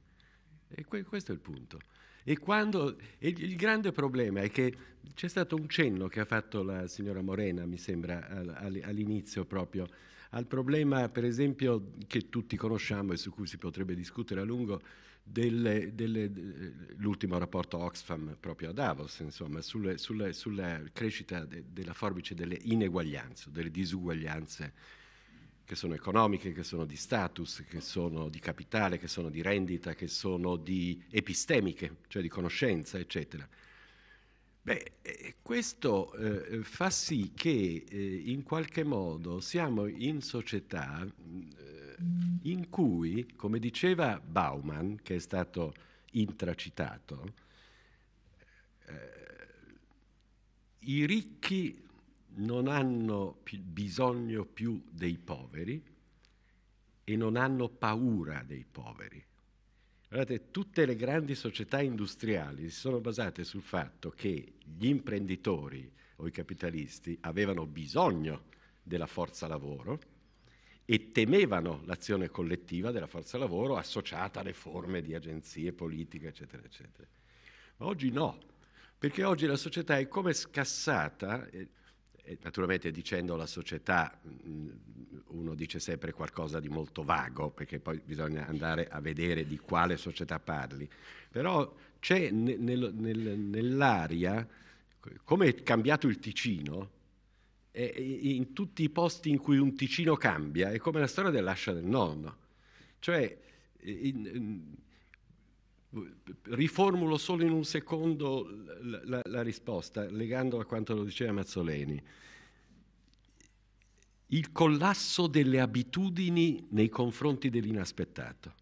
e que- questo è il punto. E quando, e il grande problema è che c'è stato un cenno che ha fatto la signora Morena, mi sembra, all- all'inizio proprio, al problema, per esempio, che tutti conosciamo e su cui si potrebbe discutere a lungo, delle, delle, l'ultimo rapporto Oxfam proprio a Davos, insomma, sulle, sulle, sulla crescita de, della forbice delle ineguaglianze, delle disuguaglianze che sono economiche, che sono di status, che sono di capitale, che sono di rendita, che sono di epistemiche, cioè di conoscenza, eccetera. Beh, questo eh, fa sì che eh, in qualche modo siamo in società eh, in cui, come diceva Bauman, che è stato intracitato, eh, i ricchi non hanno bisogno più dei poveri e non hanno paura dei poveri. Guardate, tutte le grandi società industriali si sono basate sul fatto che gli imprenditori o i capitalisti avevano bisogno della forza lavoro e temevano l'azione collettiva della forza lavoro associata alle forme di agenzie politiche, eccetera, eccetera. Ma oggi no, perché oggi la società è come scassata, eh, naturalmente dicendo la società mm, uno dice sempre qualcosa di molto vago perché poi bisogna andare a vedere di quale società parli, però c'è nel, nel, nell'aria, come è cambiato il Ticino, in tutti i posti in cui un Ticino cambia, è come la storia dell'ascia del nonno, cioè in, in, Riformulo solo in un secondo la, la, la risposta, legando a quanto lo diceva Mazzoleni. Il collasso delle abitudini nei confronti dell'inaspettato.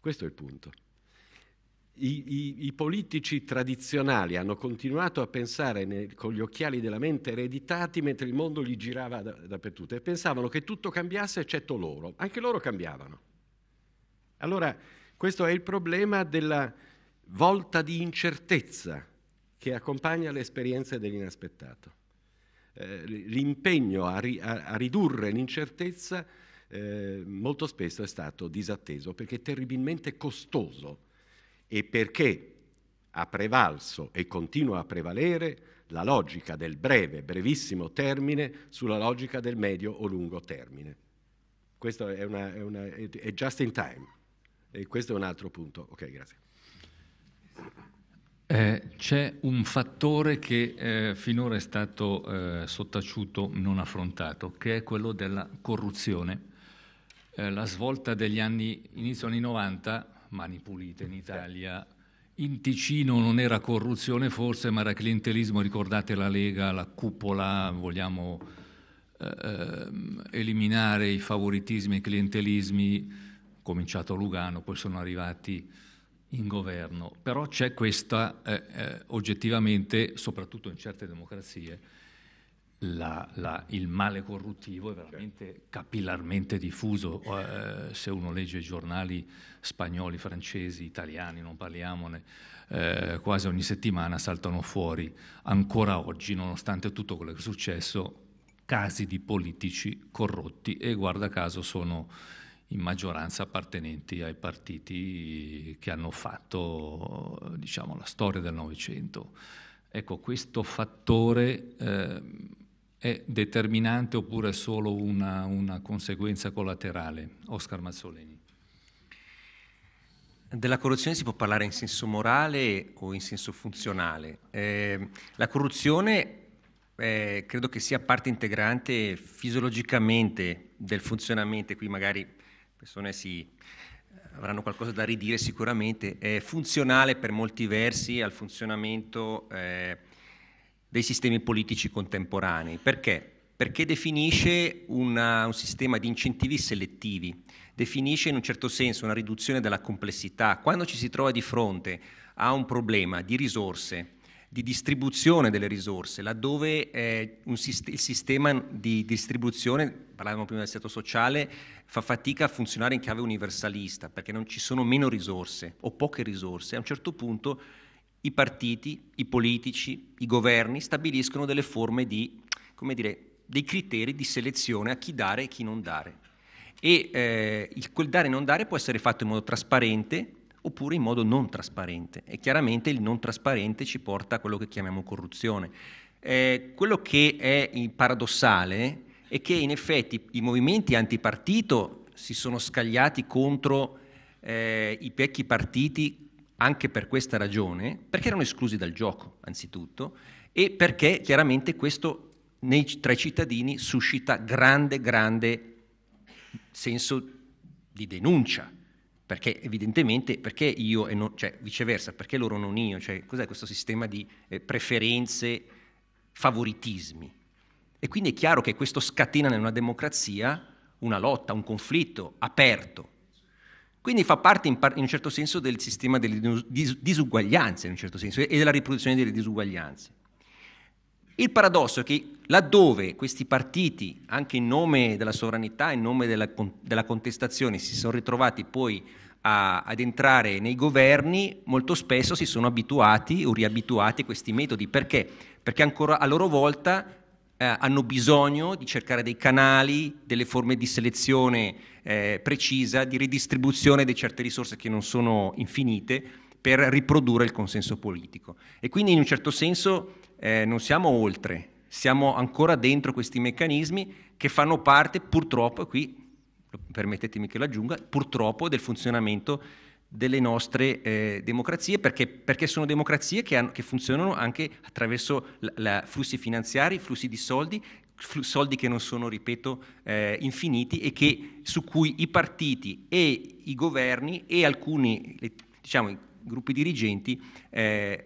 Questo è il punto. I, i, I, politici tradizionali hanno continuato a pensare nel, con gli occhiali della mente ereditati mentre il mondo gli girava da, dappertutto e pensavano che tutto cambiasse eccetto loro. Anche loro cambiavano. Allora questo è il problema della volta di incertezza che accompagna le esperienze dell'inaspettato. Eh, l'impegno a, ri, a, ridurre l'incertezza eh, molto spesso è stato disatteso perché è terribilmente costoso e perché ha prevalso e continua a prevalere la logica del breve, brevissimo termine sulla logica del medio o lungo termine. Questo è, una, è, una, è just in time. E questo è un altro punto. Ok, grazie. Eh, c'è un fattore che eh, finora è stato eh, sottaciuto, non affrontato, che è quello della corruzione. Eh, la svolta degli anni, inizio anni 90, mani pulite in Italia, in Ticino non era corruzione forse, ma era clientelismo, ricordate la Lega, la cupola, vogliamo eh, ehm, eliminare i favoritismi, i clientelismi cominciato a Lugano, poi sono arrivati in governo, però c'è questa, eh, eh, oggettivamente, soprattutto in certe democrazie, la, la, il male corruttivo è veramente capillarmente diffuso. Eh, se uno legge i giornali spagnoli, francesi, italiani, non parliamone, eh, quasi ogni settimana saltano fuori, ancora oggi, nonostante tutto quello che è successo, casi di politici corrotti e guarda caso sono in maggioranza appartenenti ai partiti che hanno fatto diciamo, la storia del Novecento. Ecco, questo fattore eh, è determinante oppure è solo una, una conseguenza collaterale? Oscar Mazzolini. Della corruzione si può parlare in senso morale o in senso funzionale. Eh, la corruzione eh, credo che sia parte integrante fisiologicamente del funzionamento, qui magari persone si, eh, avranno qualcosa da ridire sicuramente, è funzionale per molti versi al funzionamento eh, dei sistemi politici contemporanei. Perché? Perché definisce una, un sistema di incentivi selettivi, definisce in un certo senso una riduzione della complessità. Quando ci si trova di fronte a un problema di risorse, di distribuzione delle risorse, laddove eh, sist- il sistema di distribuzione, parlavamo prima del stato sociale, fa fatica a funzionare in chiave universalista, perché non ci sono meno risorse o poche risorse, a un certo punto i partiti, i politici, i governi stabiliscono delle forme di, come dire, dei criteri di selezione a chi dare e chi non dare. E eh, il, quel dare e non dare può essere fatto in modo trasparente, oppure in modo non trasparente. E chiaramente il non trasparente ci porta a quello che chiamiamo corruzione. Eh, quello che è paradossale è che in effetti i movimenti antipartito si sono scagliati contro eh, i vecchi partiti anche per questa ragione, perché erano esclusi dal gioco anzitutto e perché chiaramente questo nei, tra i cittadini suscita grande, grande senso di denuncia perché evidentemente, perché io e non, cioè viceversa, perché loro non io, cioè cos'è questo sistema di eh, preferenze, favoritismi? E quindi è chiaro che questo scatena in una democrazia una lotta, un conflitto aperto. Quindi fa parte in, par- in un certo senso del sistema delle dis- disuguaglianze, in un certo senso, e della riproduzione delle disuguaglianze. Il paradosso è che laddove questi partiti, anche in nome della sovranità, in nome della, della contestazione, si sono ritrovati poi a, ad entrare nei governi, molto spesso si sono abituati o riabituati a questi metodi. Perché? Perché ancora a loro volta eh, hanno bisogno di cercare dei canali, delle forme di selezione eh, precisa, di ridistribuzione di certe risorse che non sono infinite per riprodurre il consenso politico. E quindi in un certo senso eh, non siamo oltre, siamo ancora dentro questi meccanismi che fanno parte purtroppo, e qui permettetemi che lo aggiunga, purtroppo del funzionamento delle nostre eh, democrazie, perché, perché, sono democrazie che, hanno, che funzionano anche attraverso la, la flussi finanziari, flussi di soldi, fl- soldi che non sono, ripeto, eh, infiniti e che, su cui i partiti e i governi e alcuni diciamo, gruppi dirigenti eh,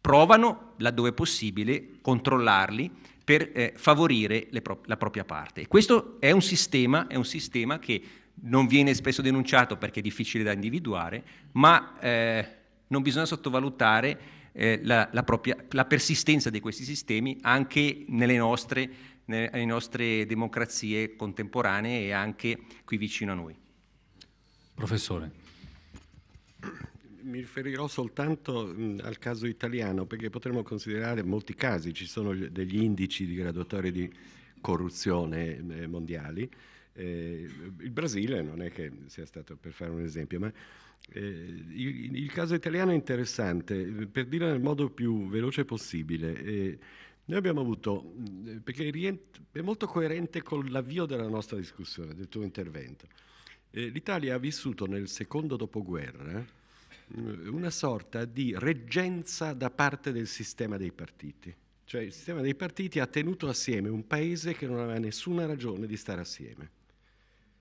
provano, laddove possibile, controllarli per eh, favorire pro- la propria parte. E questo è un, sistema, è un sistema che non viene spesso denunciato perché è difficile da individuare, ma eh, non bisogna sottovalutare eh, la, la, propria, la, persistenza di questi sistemi anche nelle nostre, nelle nostre democrazie contemporanee e anche qui vicino a noi. Professore mi riferirò soltanto mh, al caso italiano perché potremmo considerare molti casi, ci sono gli, degli indici di graduatorie di corruzione eh, mondiali. Eh, il Brasile non è che sia stato, per fare un esempio, ma eh, il, il, caso italiano è interessante, per dirlo nel modo più veloce possibile. Eh, noi abbiamo avuto, eh, perché è molto coerente con l'avvio della nostra discussione, del tuo intervento, eh, l'Italia ha vissuto nel secondo dopoguerra una sorta di reggenza da parte del sistema dei partiti. Cioè il sistema dei partiti ha tenuto assieme un paese che non aveva nessuna ragione di stare assieme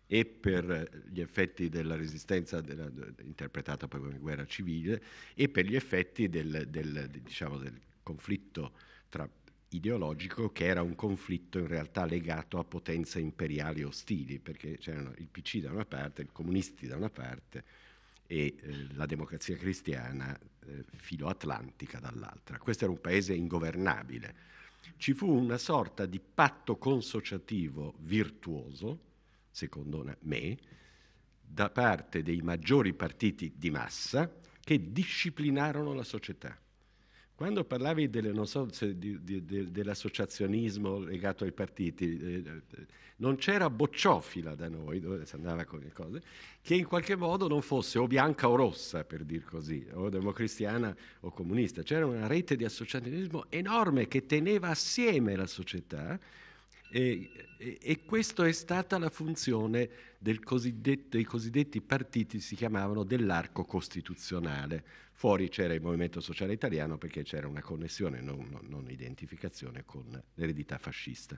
e per gli effetti della resistenza della, interpretata poi come guerra civile e per gli effetti del, del, diciamo, del conflitto tra, ideologico che era un conflitto in realtà legato a potenze imperiali ostili perché c'erano il PC da una parte, i comunisti da una parte e eh, la democrazia cristiana eh, filoatlantica dall'altra. Questo era un paese ingovernabile. Ci fu una sorta di patto consociativo virtuoso, secondo me, da parte dei maggiori partiti di massa che disciplinarono la società. Quando parlavi del, so, di, di, di, dell'associazionismo legato ai partiti, eh, eh, non c'era bocciofila da noi, dove si andava con le cose, che in qualche modo non fosse o bianca o rossa, per dir così, o democristiana o comunista. C'era una rete di associazionismo enorme che teneva assieme la società e, e, e, questa è stata la funzione dei cosiddetti partiti, si chiamavano dell'arco costituzionale. Fuori c'era il Movimento Sociale Italiano perché c'era una connessione, non, non identificazione con l'eredità fascista.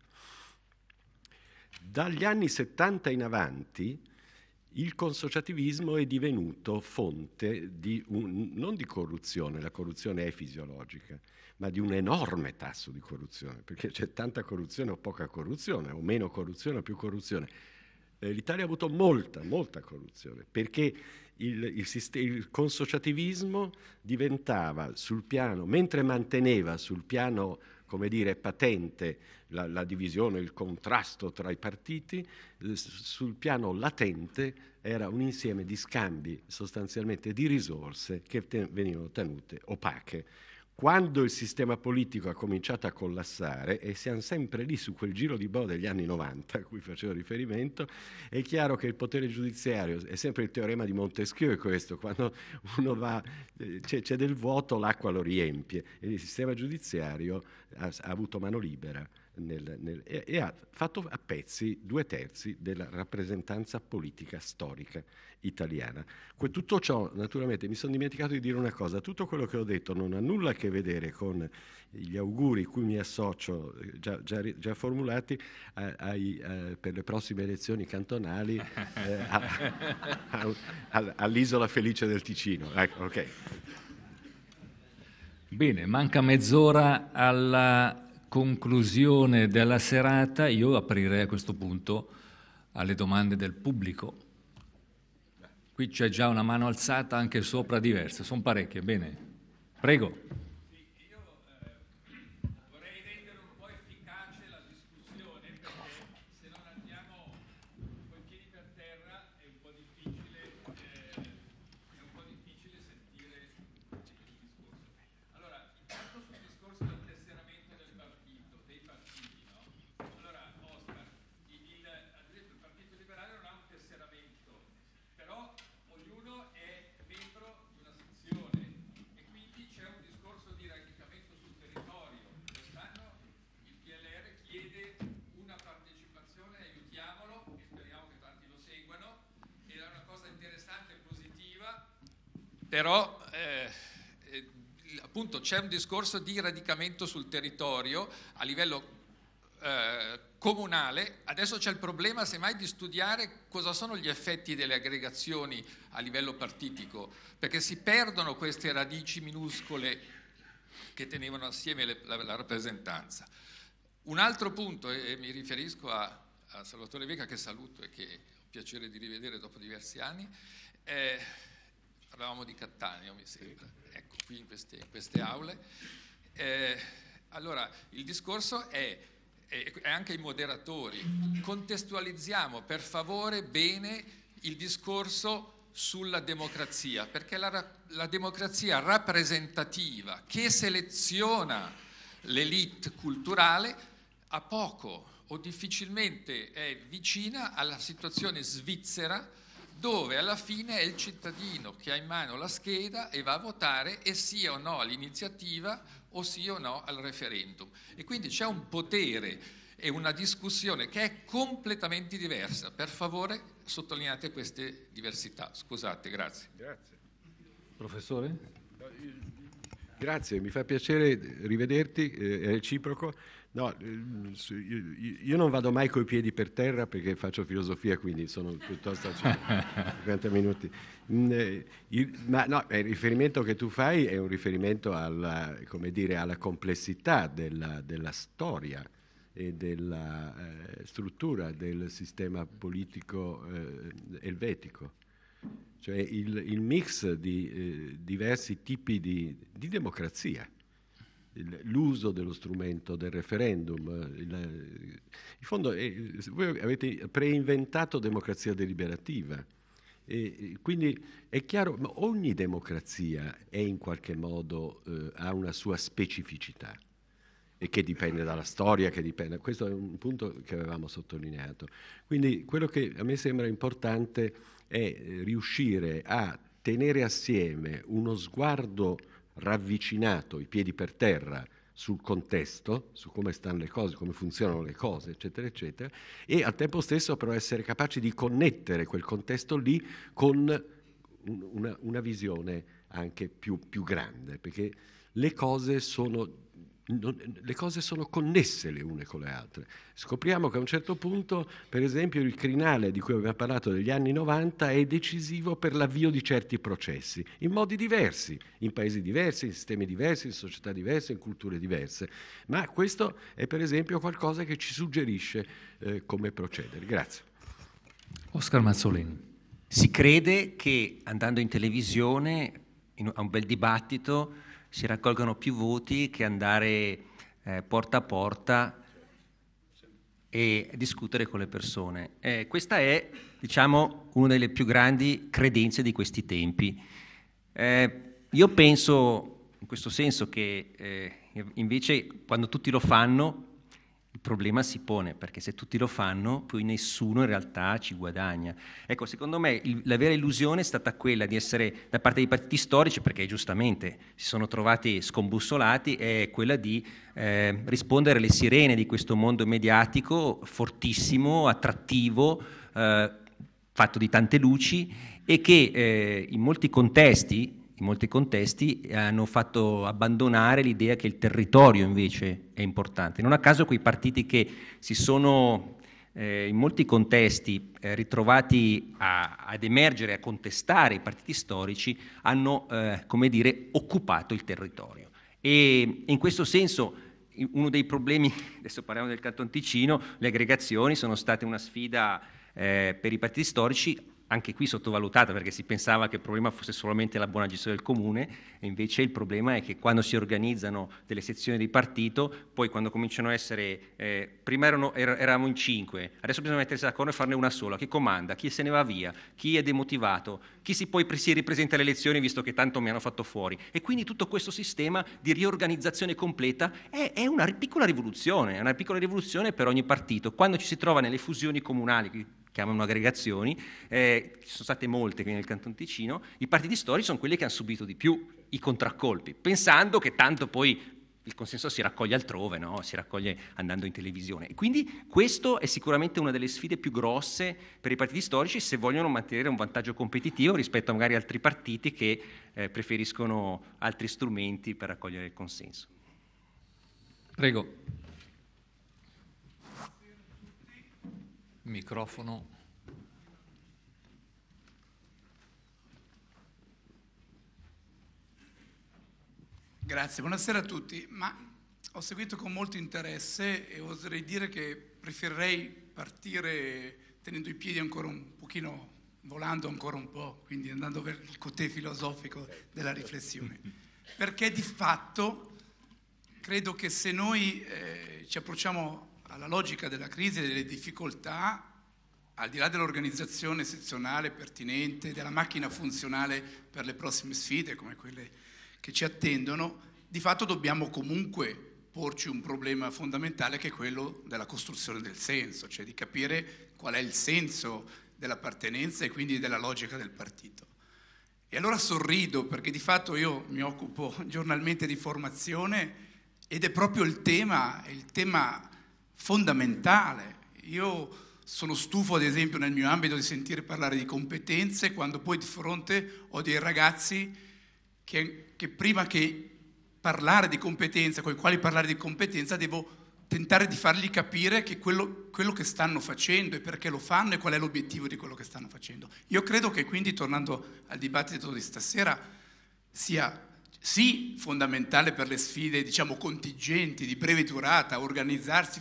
Dagli anni 70 in avanti il consociativismo è divenuto fonte di un, non di corruzione, la corruzione è fisiologica, ma di un enorme tasso di corruzione, perché c'è tanta corruzione o poca corruzione, o meno corruzione o più corruzione. Eh, L'Italia ha avuto molta, molta corruzione, perché il, il, il consociativismo diventava sul piano, mentre manteneva sul piano come dire, patente la, la, divisione, il contrasto tra i partiti, eh, sul piano latente era un insieme di scambi sostanzialmente di risorse che venivano tenute opache quando il sistema politico ha cominciato a collassare, e siamo sempre lì su quel giro di boa degli anni 90 a cui facevo riferimento, è chiaro che il potere giudiziario, è sempre il teorema di Montesquieu questo, quando uno va, eh, c'è, c'è del vuoto, l'acqua lo riempie, e il sistema giudiziario ha, ha avuto mano libera nel, nel, e, e ha fatto a pezzi due terzi della rappresentanza politica storica italiana. Que, tutto ciò, naturalmente, mi sono dimenticato di dire una cosa, tutto quello che ho detto non ha nulla a che vedere con gli auguri cui mi associo, già, già, già formulati, a, ai, a, per le prossime elezioni cantonali eh, a, all'isola felice del Ticino. Ecco, okay. Bene, manca mezz'ora alla conclusione della serata io aprirei a questo punto alle domande del pubblico. Qui c'è già una mano alzata anche sopra diverse, sono parecchie, bene. Prego. però eh, eh, appunto c'è un discorso di radicamento sul territorio a livello eh, comunale, adesso c'è il problema semmai di studiare cosa sono gli effetti delle aggregazioni a livello partitico, perché si perdono queste radici minuscole che tenevano assieme le, la, la, rappresentanza. Un altro punto, e, mi riferisco a, a, Salvatore Veca che saluto e che ho piacere di rivedere dopo diversi anni, eh, parlavamo di Cattaneo, mi sembra, ecco, qui in queste, in queste aule. Eh, allora, il discorso è, è, anche i moderatori, contestualizziamo per favore bene il discorso sulla democrazia, perché la, la, democrazia rappresentativa che seleziona l'elite culturale ha poco o difficilmente è vicina alla situazione svizzera dove alla fine è il cittadino che ha in mano la scheda e va a votare e sia o no all'iniziativa o sia o no al referendum. E quindi c'è un potere e una discussione che è completamente diversa. Per favore sottolineate queste diversità. Scusate, grazie. Grazie. Professore? Grazie, mi fa piacere rivederti, eh, è reciproco. No, ehm, io non vado mai coi piedi per terra perché faccio filosofia, quindi sono piuttosto cioè, a 50 minuti. Mm, eh, ma no, il riferimento che tu fai è un riferimento alla, dire, alla complessità della, della, storia e della eh, struttura del sistema politico eh, elvetico. Cioè il, il mix di eh, diversi tipi di, di democrazia l'uso dello strumento del referendum. Il, in fondo è, voi avete preinventato democrazia deliberativa. E quindi è chiaro, ma ogni democrazia è in qualche modo, eh, ha una sua specificità e che dipende dalla storia, che dipende. Questo è un punto che avevamo sottolineato. Quindi quello che a me sembra importante è eh, riuscire a tenere assieme uno sguardo ravvicinato, i piedi per terra, sul contesto, su come stanno le cose, come funzionano le cose, eccetera, eccetera, e al tempo stesso però essere capaci di connettere quel contesto lì con una, una visione anche più, più grande, perché le cose sono non, le cose sono connesse le une con le altre. Scopriamo che a un certo punto, per esempio, il crinale di cui abbiamo parlato negli anni 90 è decisivo per l'avvio di certi processi, in modi diversi, in paesi diversi, in sistemi diversi, in società diverse, in culture diverse. Ma questo è per esempio qualcosa che ci suggerisce eh, come procedere. Grazie. Oscar Mazzolini. Si crede che andando in televisione, in, a un bel dibattito, si raccolgano più voti che andare eh, porta a porta e discutere con le persone. Eh, questa è, diciamo, una delle più grandi credenze di questi tempi. Eh, io penso in questo senso che eh, invece quando tutti lo fanno il problema si pone perché se tutti lo fanno, poi nessuno in realtà ci guadagna. Ecco, secondo me il, la vera illusione è stata quella di essere da parte dei partiti storici, perché giustamente si sono trovati scombussolati, è quella di eh, rispondere alle sirene di questo mondo mediatico fortissimo, attrattivo, eh, fatto di tante luci e che eh, in molti contesti in molti contesti eh, hanno fatto abbandonare l'idea che il territorio invece è importante. Non a caso quei partiti che si sono eh, in molti contesti eh, ritrovati a, ad emergere, a contestare i partiti storici, hanno, eh, come dire, occupato il territorio. E in questo senso uno dei problemi, adesso parliamo del Canton Ticino, le aggregazioni sono state una sfida eh, per i partiti storici anche qui sottovalutata perché si pensava che il problema fosse solamente la buona gestione del comune e invece il problema è che quando si organizzano delle sezioni di partito, poi quando cominciano a essere, eh, prima erano, er- eravamo in cinque, adesso bisogna mettersi d'accordo e farne una sola, chi comanda, chi se ne va via, chi è demotivato, chi si poi si ripresenta alle elezioni visto che tanto mi hanno fatto fuori e quindi tutto questo sistema di riorganizzazione completa è, è una piccola rivoluzione, è una piccola rivoluzione per ogni partito, quando ci si trova nelle fusioni comunali, chiamano aggregazioni, eh, sono state molte qui nel Canton Ticino, i partiti storici sono quelli che hanno subito di più i contraccolpi, pensando che tanto poi il consenso si raccoglie altrove, no? si raccoglie andando in televisione. quindi questo è sicuramente una delle sfide più grosse per i partiti storici se vogliono mantenere un vantaggio competitivo rispetto magari ad altri partiti che eh, preferiscono altri strumenti per raccogliere il consenso. Prego. Microfono. Grazie, buonasera a tutti. Ma ho seguito con molto interesse e oserei dire che preferirei partire tenendo i piedi ancora un pochino, volando ancora un po', quindi andando verso il cotè filosofico della riflessione. Perché di fatto credo che se noi eh, ci approcciamo alla logica della crisi e delle difficoltà, al di là dell'organizzazione sezionale pertinente, della macchina funzionale per le prossime sfide come quelle che ci attendono, di fatto dobbiamo comunque porci un problema fondamentale che è quello della costruzione del senso, cioè di capire qual è il senso dell'appartenenza e quindi della logica del partito. E allora sorrido perché di fatto io mi occupo giornalmente di formazione ed è proprio il tema, il tema fondamentale. Io sono stufo, ad esempio, nel mio ambito di sentire parlare di competenze quando poi di fronte ho dei ragazzi che, che prima che parlare di competenza, con i quali parlare di competenza, devo tentare di fargli capire che quello, quello, che stanno facendo e perché lo fanno e qual è l'obiettivo di quello che stanno facendo. Io credo che quindi, tornando al dibattito di stasera, sia sì fondamentale per le sfide, diciamo, contingenti, di breve durata, organizzarsi,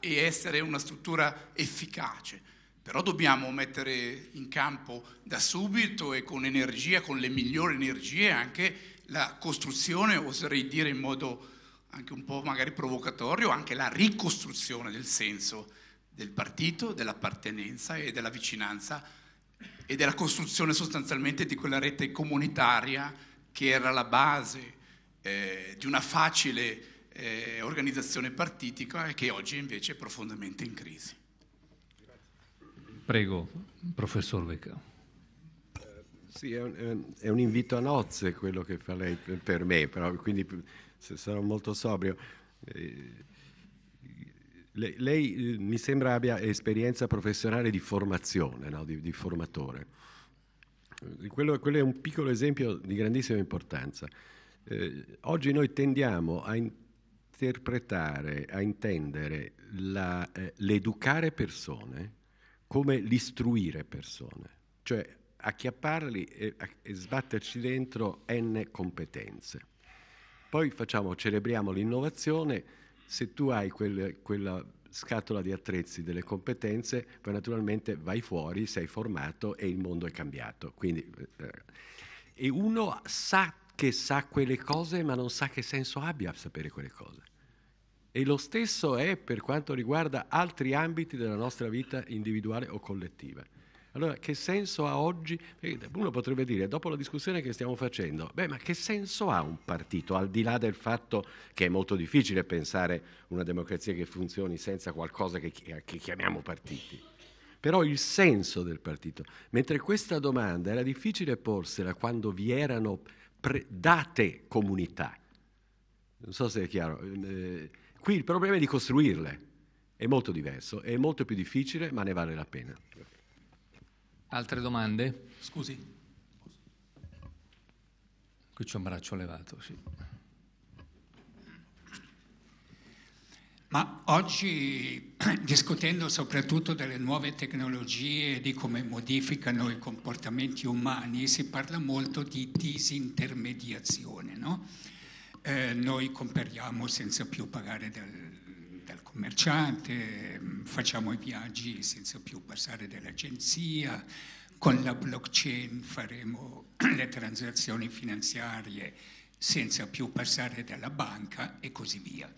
e essere una struttura efficace. Però dobbiamo mettere in campo da subito e con energia, con le migliori energie, anche la costruzione, oserei dire in modo anche un po' magari provocatorio, anche la ricostruzione del senso del partito, dell'appartenenza e della vicinanza e della costruzione sostanzialmente di quella rete comunitaria che era la base eh, di una facile eh, organizzazione partitica e che oggi invece è profondamente in crisi. Prego, professor Vecca. Eh, sì, è un, è un, invito a nozze quello che fa lei per me, però, quindi sarò molto sobrio. Eh, lei, lei, eh, mi sembra abbia esperienza professionale di formazione, no? di, di, formatore. Quello, quello, è un piccolo esempio di grandissima importanza. Eh, oggi noi tendiamo a, in, interpretare, a intendere la, eh, l'educare persone come l'istruire persone, cioè acchiapparli e, a, e sbatterci dentro n competenze. Poi facciamo, celebriamo l'innovazione, se tu hai quel, quella scatola di attrezzi delle competenze, poi naturalmente vai fuori, sei formato e il mondo è cambiato. Quindi, eh, e uno sa che sa quelle cose ma non sa che senso abbia sapere quelle cose. E lo stesso è per quanto riguarda altri ambiti della nostra vita individuale o collettiva. Allora, che senso ha oggi? Eh, uno potrebbe dire, dopo la discussione che stiamo facendo, beh, ma che senso ha un partito, al di là del fatto che è molto difficile pensare una democrazia che funzioni senza qualcosa che, che chiamiamo partiti? Però il senso del partito, mentre questa domanda era difficile porsela quando vi erano date comunità. Non so se è chiaro. Eh, qui il problema è di costruirle, è molto diverso, è molto più difficile, ma ne vale la pena. Altre domande? Scusi. Qui c'è un braccio levato, sì. Ma oggi, discutendo soprattutto delle nuove tecnologie e di come modificano i comportamenti umani, si parla molto di disintermediazione. No? Eh, noi compriamo senza più pagare dal, del commerciante, mm, facciamo i viaggi senza più passare dall'agenzia, con la blockchain faremo le transazioni finanziarie senza più passare dalla banca e così via.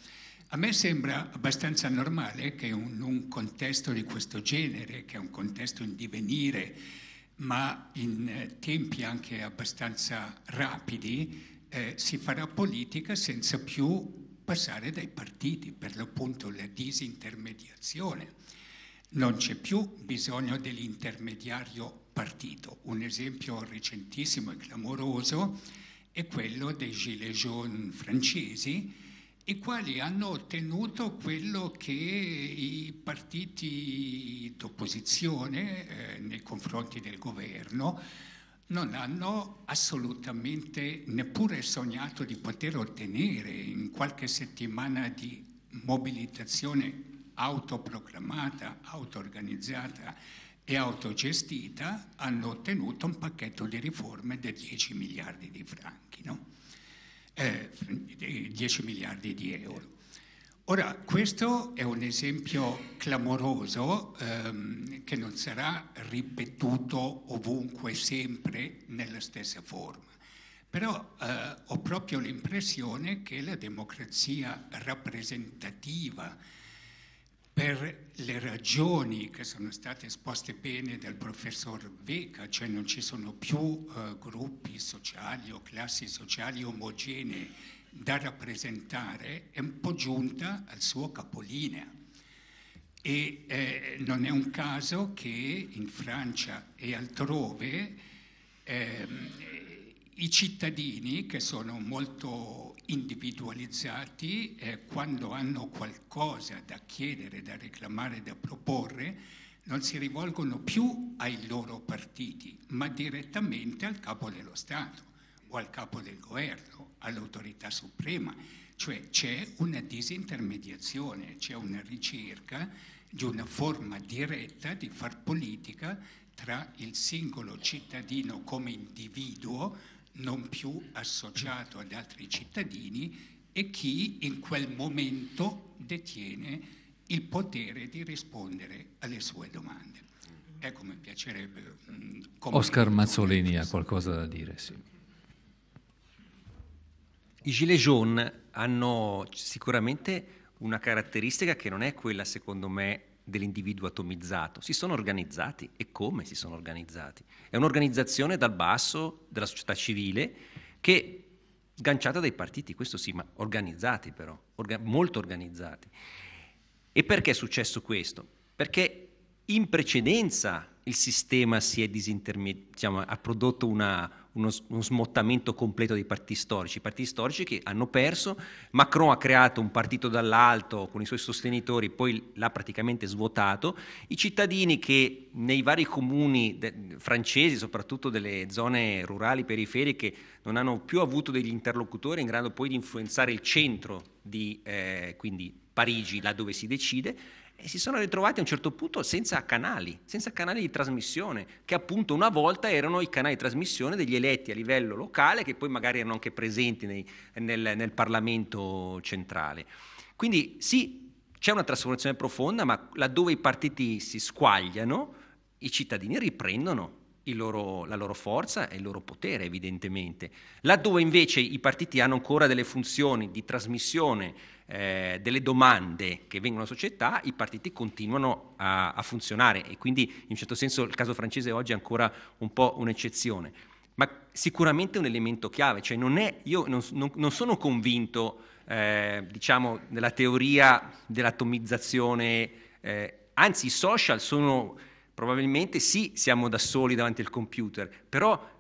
A me sembra abbastanza normale che in un, contesto di questo genere, che è un contesto in divenire, ma in eh, tempi anche abbastanza rapidi, eh, si farà politica senza più passare dai partiti, per l'appunto la disintermediazione. Non c'è più bisogno dell'intermediario partito. Un esempio recentissimo e clamoroso è quello dei gilets jaunes francesi, i quali hanno ottenuto quello che i partiti d'opposizione eh, nei confronti del governo non hanno assolutamente neppure sognato di poter ottenere in qualche settimana di mobilitazione autoproclamata, autorganizzata e autogestita, hanno ottenuto un pacchetto di riforme da 10 miliardi di franchi. No? 10 eh, miliardi di euro. Ora, questo è un esempio clamoroso ehm, che non sarà ripetuto ovunque sempre nella stessa forma, però eh, ho proprio l'impressione che la democrazia rappresentativa per le ragioni che sono state esposte bene dal professor Veca, cioè non ci sono più eh, gruppi sociali o classi sociali omogenee da rappresentare, è un po' giunta al suo capolinea. E eh, non è un caso che in Francia e altrove eh, i cittadini, che sono molto individualizzati eh, quando hanno qualcosa da chiedere, da reclamare, da proporre, non si rivolgono più ai loro partiti, ma direttamente al capo dello Stato o al capo del governo, all'autorità suprema. Cioè c'è una disintermediazione, c'è una ricerca di una forma diretta di far politica tra il singolo cittadino come individuo non più associato ad altri cittadini e chi in quel momento detiene il potere di rispondere alle sue domande. Mm. Ecco, mi piacerebbe... Mh, mm, Oscar Mazzolini ha qualcosa da dire, sì. I gilets jaunes hanno sicuramente una caratteristica che non è quella, secondo me, dell'individuo atomizzato, si sono organizzati e come si sono organizzati. È un'organizzazione dal basso della società civile che sganciata dai partiti, questo sì, ma organizzati però, orga- molto organizzati. E perché è successo questo? Perché in precedenza il sistema si è disintermediato, diciamo, ha prodotto una, uno, uno, smottamento completo dei partiti storici, partiti storici che hanno perso, Macron ha creato un partito dall'alto con i suoi sostenitori, poi l'ha praticamente svuotato, i cittadini che nei vari comuni de- francesi, soprattutto delle zone rurali periferiche, non hanno più avuto degli interlocutori in grado poi di influenzare il centro di eh, quindi Parigi, là dove si decide, e si sono ritrovati a un certo punto senza canali, senza canali di trasmissione, che appunto una volta erano i canali di trasmissione degli eletti a livello locale, che poi magari erano anche presenti nei, nel, nel Parlamento centrale. Quindi sì, c'è una trasformazione profonda, ma laddove i partiti si squagliano, i cittadini riprendono loro, la loro forza e il loro potere, evidentemente. Laddove invece i partiti hanno ancora delle funzioni di trasmissione eh, delle domande che vengono alla società, i partiti continuano a, a funzionare e quindi in un certo senso il caso francese oggi è ancora un po' un'eccezione. Ma sicuramente un elemento chiave, cioè non è, io non, non, non sono convinto eh, diciamo, della teoria dell'atomizzazione, eh, anzi i social sono probabilmente sì, siamo da soli davanti al computer, però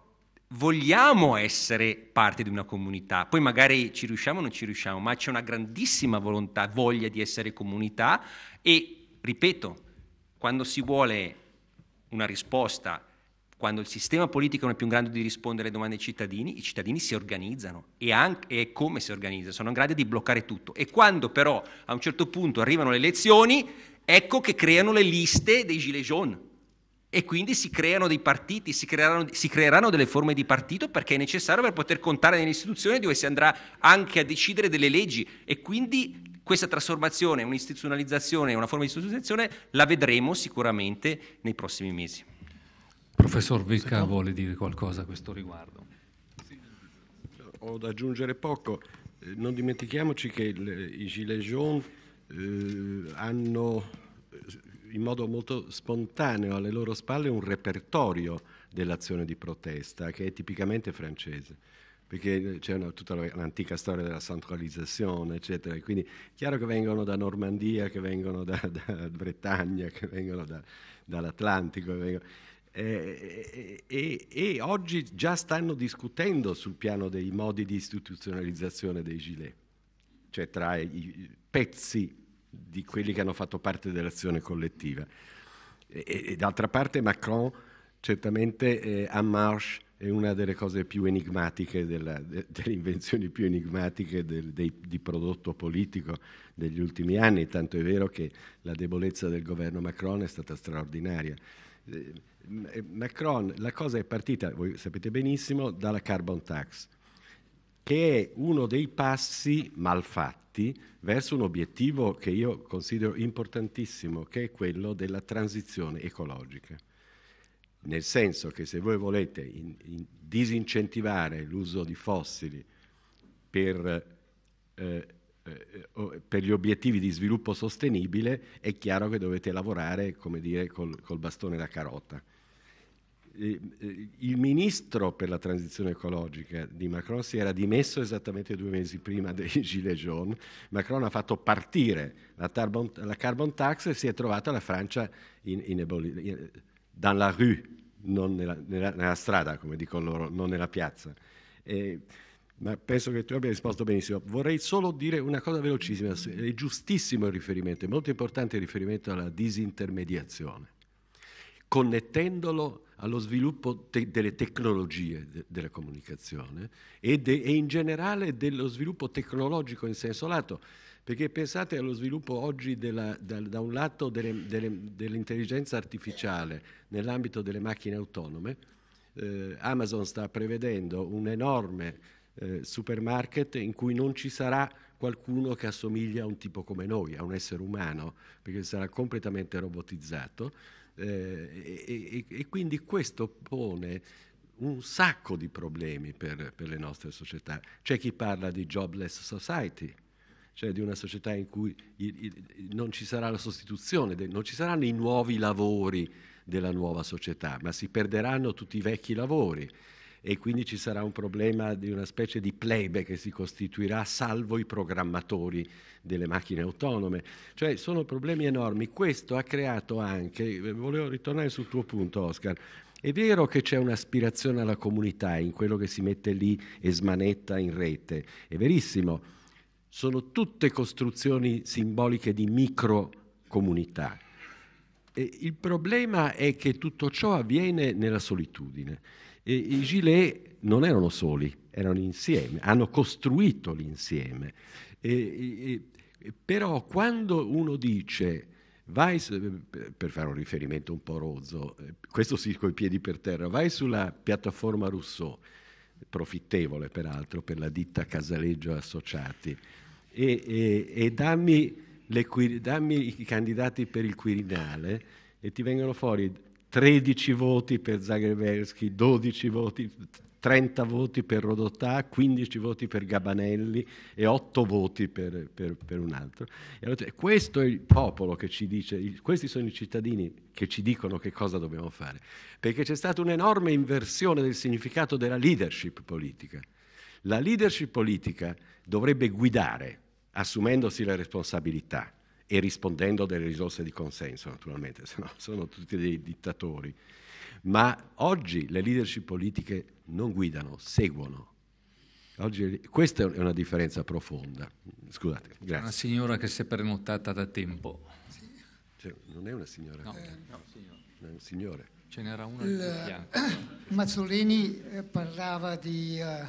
vogliamo essere parte di una comunità, poi magari ci riusciamo o non ci riusciamo, ma c'è una grandissima volontà, voglia di essere comunità e, ripeto, quando si vuole una risposta, quando il sistema politico non è più in grado di rispondere alle domande dei cittadini, i cittadini si organizzano e, anche, e come si organizzano, sono in grado di bloccare tutto. E quando però a un certo punto arrivano le elezioni, ecco che creano le liste dei gilets jaunes e quindi si creano dei partiti, si creeranno, si creeranno, delle forme di partito perché è necessario per poter contare nelle istituzioni dove si andrà anche a decidere delle leggi e quindi questa trasformazione, un'istituzionalizzazione, una forma di istituzionalizzazione la vedremo sicuramente nei prossimi mesi. Professor Vilca vuole dire qualcosa a questo riguardo? Sì. Ho da aggiungere poco. Eh, non dimentichiamoci che i Gilets jaunes eh, hanno eh, in modo molto spontaneo alle loro spalle un repertorio dell'azione di protesta che è tipicamente francese perché c'è una, tutta l'antica storia della centralizzazione, eccetera. Quindi è chiaro che vengono da Normandia, che vengono da, da Bretagna, che vengono da, dall'Atlantico. Vengono, eh, eh, eh e, oggi già stanno discutendo sul piano dei modi di istituzionalizzazione dei gilet, cioè tra i pezzi di quelli che hanno fatto parte dell'azione collettiva. E, e d'altra parte Macron certamente eh, en marche è una delle cose più enigmatiche, della, de, delle invenzioni più enigmatiche del, dei, di prodotto politico degli ultimi anni, tanto è vero che la debolezza del governo Macron è stata straordinaria. Eh, Macron, la cosa è partita, voi sapete benissimo, dalla carbon tax, che è uno dei passi mal fatti avanti verso un obiettivo che io considero importantissimo, che è quello della transizione ecologica. Nel senso che se voi volete in, in disincentivare l'uso di fossili per, eh, eh, per, gli obiettivi di sviluppo sostenibile, è chiaro che dovete lavorare, come dire, col, col bastone da la carota. Eh, il ministro per la transizione ecologica di Macron si era dimesso esattamente due mesi prima dei Gilets jaunes. Macron ha fatto partire la carbon, la carbon tax e si è trovata la Francia in, in eboli, dans la rue, non nella, nella, nella, strada, come dicono loro, non nella piazza. E, ma penso che tu abbia risposto benissimo. Vorrei solo dire una cosa velocissima, è giustissimo il riferimento, è molto importante il riferimento alla disintermediazione, connettendolo allo sviluppo te- delle tecnologie de- della comunicazione e, de- e, in generale dello sviluppo tecnologico in senso lato. Perché pensate allo sviluppo oggi della, da, da, un lato delle, delle, dell'intelligenza artificiale nell'ambito delle macchine autonome, eh, Amazon sta prevedendo un enorme eh, supermarket in cui non ci sarà qualcuno che assomiglia a un tipo come noi, a un essere umano, perché sarà completamente robotizzato eh, e, e, quindi questo pone un sacco di problemi per, per, le nostre società. C'è chi parla di jobless society, cioè di una società in cui il, il, non ci sarà la sostituzione, non ci saranno i nuovi lavori della nuova società, ma si perderanno tutti i vecchi lavori e quindi ci sarà un problema di una specie di plebe che si costituirà salvo i programmatori delle macchine autonome. Cioè sono problemi enormi. Questo ha creato anche, eh, volevo ritornare sul tuo punto Oscar, è vero che c'è un'aspirazione alla comunità in quello che si mette lì e smanetta in rete, è verissimo, sono tutte costruzioni simboliche di microcomunità. E il problema è che tutto ciò avviene nella solitudine. E, I gilet non erano soli, erano insieme, hanno costruito l'insieme. E, e, però quando uno dice, vai, per fare un riferimento un po' rozzo, eh, questo sì coi piedi per terra, vai sulla piattaforma Rousseau, profittevole peraltro per la ditta Casaleggio Associati, e, dammi, le, dammi i candidati per il Quirinale e ti vengono fuori 13 voti per Zagreversky, 12 voti, 30 voti per Rodotà, 15 voti per Gabanelli e 8 voti per, per, per un altro. Allora, cioè, questo è il popolo che ci dice, questi sono i cittadini che ci dicono che cosa dobbiamo fare, perché c'è stata un'enorme inversione del significato della leadership politica. La leadership politica dovrebbe guidare, assumendosi la responsabilità e rispondendo delle risorse di consenso, naturalmente, se no sono tutti dei dittatori. Ma oggi le leadership politiche non guidano, seguono. Oggi, questa è una differenza profonda. Scusate, grazie. Una signora che si è pernottata da tempo. Sì. Cioè, non è una signora. No, eh, no È un signore. Ce n'era uno Il, eh, Mazzolini eh, parlava di uh,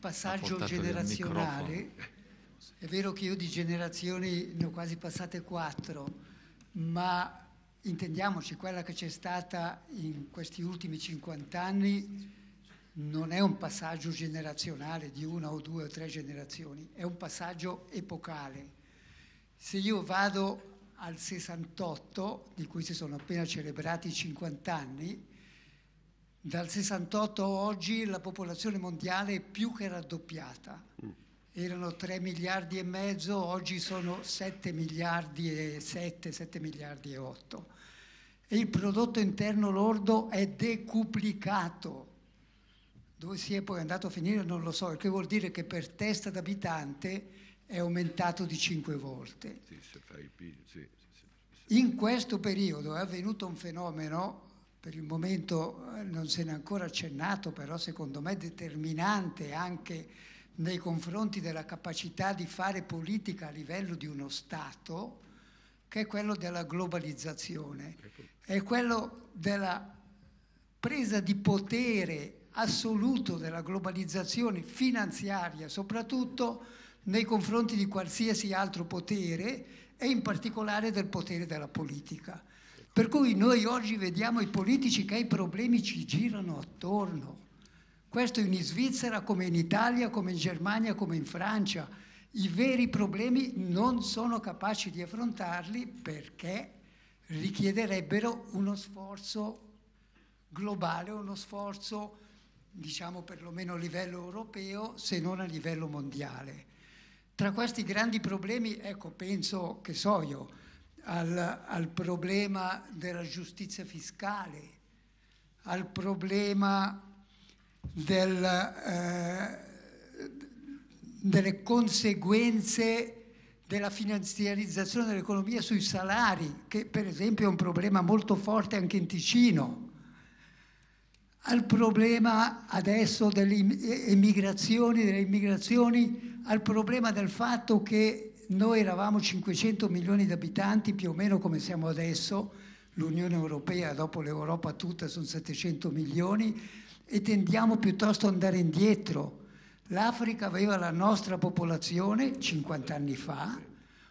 passaggio generazionale è vero che io di generazioni ne ho quasi passate quattro, ma intendiamoci, quella che c'è stata in questi ultimi 50 anni non è un passaggio generazionale di una o due o tre generazioni, è un passaggio epocale. Se io vado al 68, di cui si sono appena celebrati i 50 anni, dal 68 a oggi la popolazione mondiale è più che raddoppiata. Mm erano 3 miliardi e mezzo, oggi sono 7 miliardi e 7, 7 miliardi e 8. E il prodotto interno lordo è decuplicato. Dove si è poi andato a finire non lo so, il che vuol dire che per testa d'abitante è aumentato di 5 volte. In questo periodo è avvenuto un fenomeno, per il momento eh, non se n'è ancora accennato, però secondo me determinante anche nei confronti della capacità di fare politica a livello di uno Stato, che è quello della globalizzazione, è quello della presa di potere assoluto della globalizzazione finanziaria, soprattutto nei confronti di qualsiasi altro potere e in particolare del potere della politica. Per cui noi oggi vediamo i politici che i problemi ci girano attorno questo in Svizzera, come in Italia, come in Germania, come in Francia. I veri problemi non sono capaci di affrontarli perché richiederebbero uno sforzo globale, uno sforzo, diciamo perlomeno a livello europeo, se non a livello mondiale. Tra questi grandi problemi, ecco, penso che so io, al, al problema della giustizia fiscale, al problema della, eh, delle conseguenze della finanziarizzazione dell'economia sui salari, che per esempio è un problema molto forte anche in Ticino, al problema adesso delle emigrazioni, delle immigrazioni, al problema del fatto che noi eravamo 500 milioni di abitanti, più o meno come siamo adesso, l'Unione Europea dopo l'Europa tutta sono 700 milioni, e tendiamo piuttosto ad andare indietro. L'Africa aveva la nostra popolazione 50 anni fa,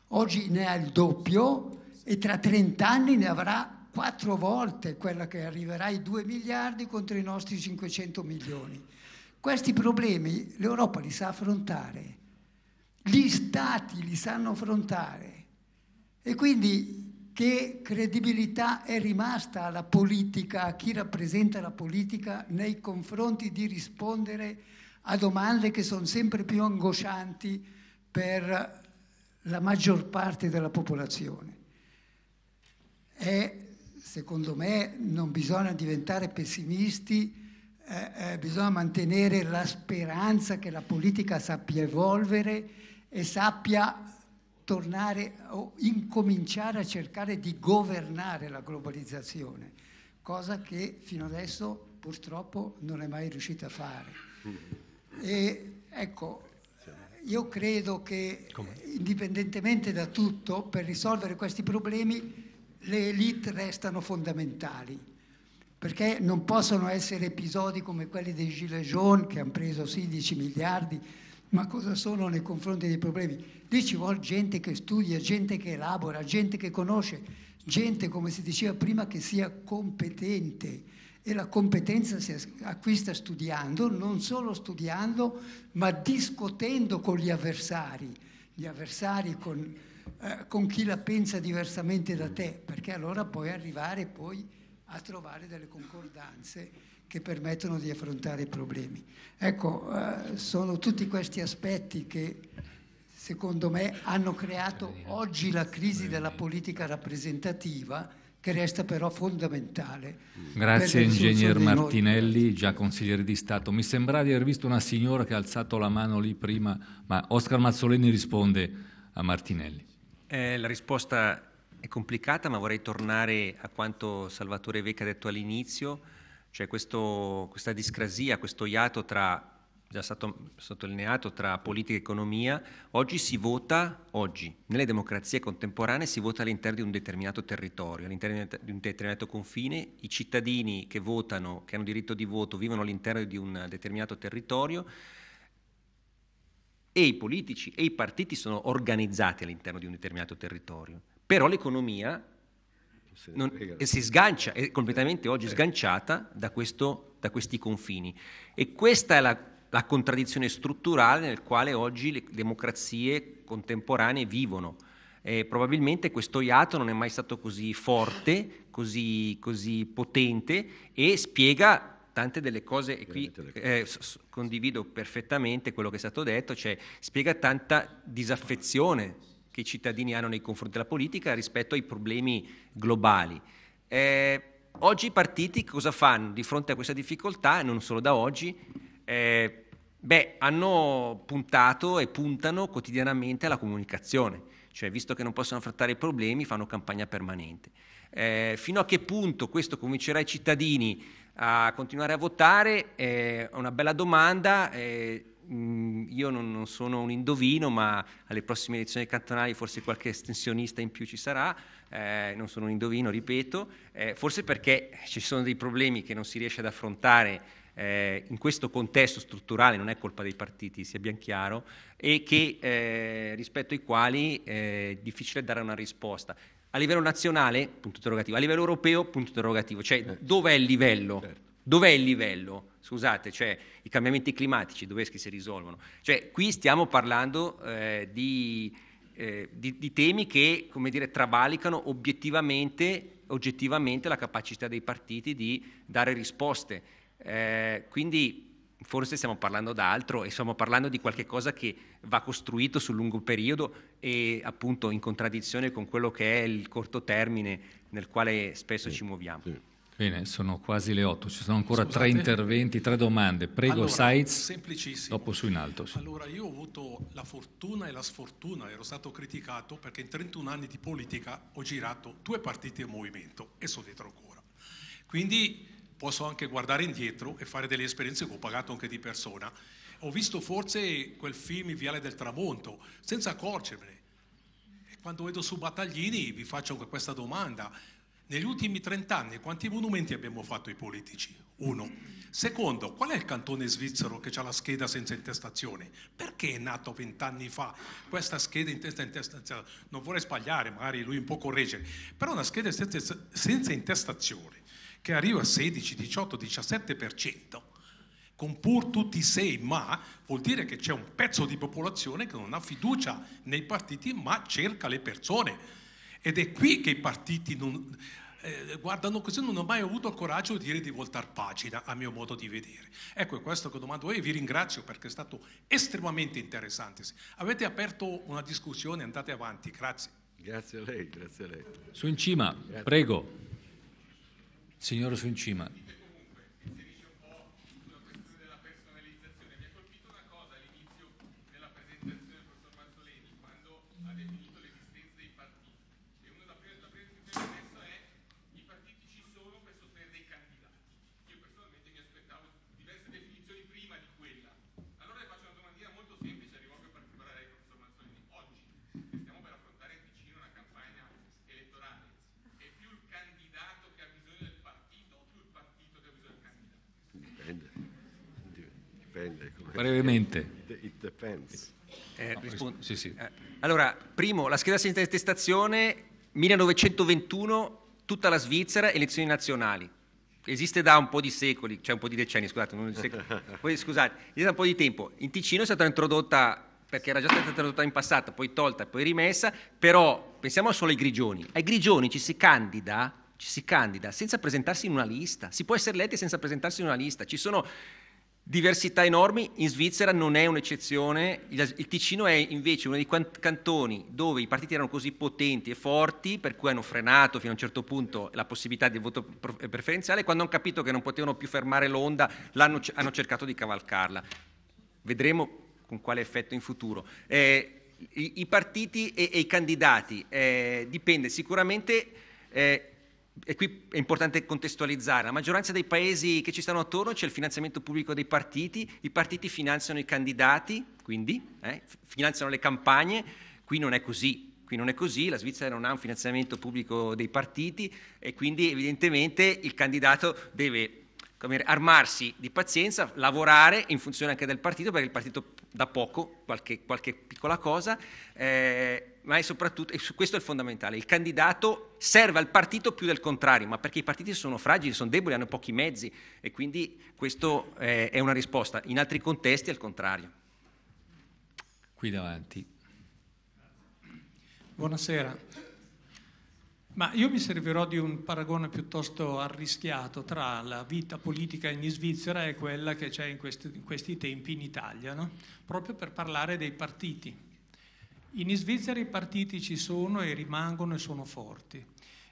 oggi ne ha il doppio e tra 30 anni ne avrà quattro volte quella che arriverà ai 2 miliardi contro i nostri 500 milioni. Questi problemi l'Europa li sa affrontare, gli stati li sanno affrontare e quindi che credibilità è rimasta alla politica, a chi rappresenta la politica nei confronti di rispondere a domande che sono sempre più angoscianti per la maggior parte della popolazione. E secondo me non bisogna diventare pessimisti, eh, eh, bisogna mantenere la speranza che la politica sappia evolvere e sappia tornare o incominciare a cercare di governare la globalizzazione, cosa che fino adesso purtroppo non è mai riuscita a fare. Mm. E ecco, io credo che indipendentemente da tutto, per risolvere questi problemi le elite restano fondamentali perché non possono essere episodi come quelli dei Gilets jaunes che hanno preso 16 miliardi ma cosa sono nei confronti dei problemi. Lì ci vuole gente che studia, gente che elabora, gente che conosce, gente, come si diceva prima, che sia competente. E la competenza si acquista studiando, non solo studiando, ma discutendo con gli avversari, gli avversari con, eh, con chi la pensa diversamente da te, perché allora puoi arrivare poi a trovare delle concordanze che permettono di affrontare i problemi. Ecco, eh, sono tutti questi aspetti che secondo me hanno creato oggi la crisi della politica rappresentativa che resta però fondamentale. Grazie ingegner Martinelli, già consigliere di Stato. Mi sembra di aver visto una signora che ha alzato la mano lì prima, ma Oscar Mazzolini risponde a Martinelli. Eh, la risposta è complicata, ma vorrei tornare a quanto Salvatore Vecca ha detto all'inizio cioè questo, questa discrasia, questo iato tra, già stato sottolineato, tra politica e economia, oggi si vota, oggi, nelle democrazie contemporanee si vota all'interno di un determinato territorio, all'interno di un determinato confine, i cittadini che votano, che hanno diritto di voto, vivono all'interno di un determinato territorio, e i politici e i partiti sono organizzati all'interno di un determinato territorio. Però l'economia non, eh, si sgancia, è completamente eh, oggi eh. sganciata da, questo, da questi confini. E questa è la, la, contraddizione strutturale nel quale oggi le democrazie contemporanee vivono. Eh, probabilmente questo iato non è mai stato così forte, così, così potente e spiega tante delle cose, e qui eh, condivido perfettamente quello che è stato detto, cioè spiega tanta disaffezione che i cittadini hanno nei confronti della politica rispetto ai problemi globali. Eh, oggi i partiti cosa fanno di fronte a questa difficoltà, non solo da oggi? Eh, beh, hanno puntato e puntano quotidianamente alla comunicazione, cioè visto che non possono affrontare i problemi fanno campagna permanente. Eh, fino a che punto questo convincerà i cittadini a continuare a votare? Eh, è eh, una bella domanda. Eh, Mm, io non, non, sono un indovino, ma alle prossime elezioni cantonali forse qualche estensionista in più ci sarà, eh, non sono un indovino, ripeto, eh, forse perché ci sono dei problemi che non si riesce ad affrontare eh, in questo contesto strutturale, non è colpa dei partiti, sia ben chiaro, e che, eh, rispetto ai quali eh, è difficile dare una risposta. A livello nazionale, punto interrogativo, a livello europeo, punto interrogativo, cioè eh, dov'è il livello? Certo Dov'è il livello? Scusate, cioè i cambiamenti climatici dov'è che si risolvono? Cioè qui stiamo parlando eh, di, eh, di, di, temi che, come dire, travalicano obiettivamente, oggettivamente la capacità dei partiti di dare risposte. Eh, quindi forse stiamo parlando d'altro e stiamo parlando di qualche cosa che va costruito sul lungo periodo e appunto in contraddizione con quello che è il corto termine nel quale spesso sì, ci muoviamo. Sì. Bene, sono quasi le 8, ci sono ancora Scusate. tre interventi, tre domande. Prego, allora, Saiz, dopo su in alto. Sì. Allora, io ho avuto la fortuna e la sfortuna, ero stato criticato perché in 31 anni di politica ho girato due partiti e movimento e sono dietro ancora. Quindi posso anche guardare indietro e fare delle esperienze che ho pagato anche di persona. Ho visto forse quel film Il Viale del Tramonto, senza accorgermene. E quando vedo su Battaglini vi faccio questa domanda negli ultimi trent'anni quanti monumenti abbiamo fatto ai politici? Uno. Secondo, qual è il cantone svizzero che ha la scheda senza intestazione? Perché è nato vent'anni fa questa scheda in testa intestazione? Non vorrei sbagliare, magari lui un po' correggere, però una scheda senza intestazione che arriva a 16, 18, 17%, con pur tutti i sei ma, vuol dire che c'è un pezzo di popolazione che non ha fiducia nei partiti ma cerca le persone ed è qui che i partiti non, eh, guardano così, non ho mai avuto il coraggio di dire di voltare pagina, a mio modo di vedere. Ecco, è questo che domando e vi ringrazio perché è stato estremamente interessante. Avete aperto una discussione, andate avanti, grazie. Grazie a lei, grazie a lei. Su in cima, grazie. prego. Signora Su in cima. brevemente. Eh, rispond- sì, sì. Eh, allora, primo, la scheda senza intestazione 1921, tutta la Svizzera, elezioni nazionali. Esiste da un po' di secoli, cioè un po' di decenni, scusate, non poi, scusate, esiste da un po' di tempo. In Ticino è stata introdotta perché era già stata introdotta in passato, poi tolta, poi rimessa, però pensiamo solo ai grigioni. Ai grigioni ci si candida, ci si candida senza presentarsi in una lista, si può essere eletti senza presentarsi in una lista. Ci sono Diversità enormi, in Svizzera non è un'eccezione, il Ticino è invece uno dei cantoni dove i partiti erano così potenti e forti, per cui hanno frenato fino a un certo punto la possibilità di voto eh, preferenziale, quando hanno capito che non potevano più fermare l'onda, hanno cercato di cavalcarla. Vedremo con quale effetto in futuro. Eh, i, i, partiti e, e i candidati eh, dipende sicuramente... Eh, e qui è importante contestualizzare, la maggioranza dei paesi che ci stanno attorno c'è il finanziamento pubblico dei partiti, i partiti finanziano i candidati, quindi eh, finanziano le campagne, qui non è così. Qui non è così, la Svizzera non ha un finanziamento pubblico dei partiti e quindi evidentemente il candidato deve dire, armarsi di pazienza, lavorare in funzione anche del partito, perché il partito da poco, qualche, qualche piccola cosa, eh, ma è soprattutto, e questo è il fondamentale, il candidato serve al partito più del contrario, ma perché i partiti sono fragili, sono deboli, hanno pochi mezzi e quindi questa eh, è una risposta. In altri contesti è il contrario. Qui davanti. Buonasera. Ma io mi servirò di un paragone piuttosto arrischiato tra la vita politica in Svizzera e quella che c'è in questi, in questi tempi in Italia, no? proprio per parlare dei partiti. In Svizzera i partiti ci sono e rimangono e sono forti.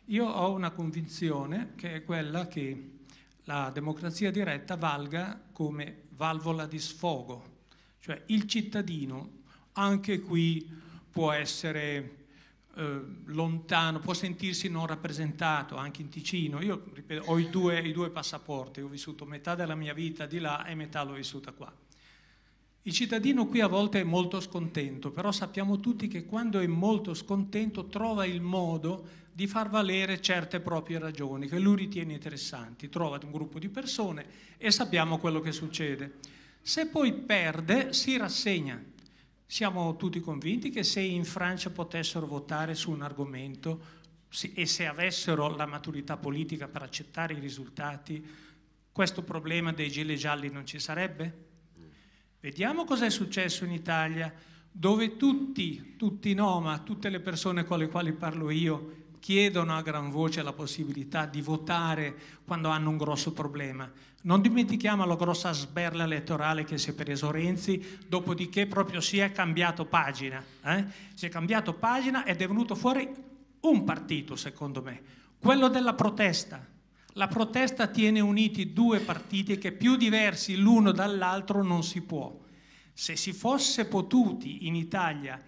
Io ho una convinzione che è quella che la democrazia diretta valga come valvola di sfogo, cioè il cittadino anche qui può essere eh, lontano, può sentirsi non rappresentato anche in Ticino. Io ripeto, ho i due, i due passaporti, ho vissuto metà della mia vita di là e metà l'ho vissuta qua. Il cittadino qui a volte è molto scontento, però sappiamo tutti che quando è molto scontento trova il modo di far valere certe proprie ragioni che lui ritiene interessanti, trova un gruppo di persone e sappiamo quello che succede. Se poi perde si rassegna, siamo tutti convinti che se in Francia potessero votare su un argomento e se avessero la maturità politica per accettare i risultati, questo problema dei gilet gialli non ci sarebbe? Vediamo cosa è successo in Italia, dove tutti, tutti i Noma, tutte le persone con le quali parlo io, chiedono a gran voce la possibilità di votare quando hanno un grosso problema. Non dimentichiamo la grossa sberla elettorale che si è preso Renzi, dopodiché proprio si è cambiato pagina. Eh? Si è cambiato pagina ed è venuto fuori un partito, secondo me, quello della protesta. La protesta tiene uniti due partiti che più diversi l'uno dall'altro non si può. Se si fosse potuti in Italia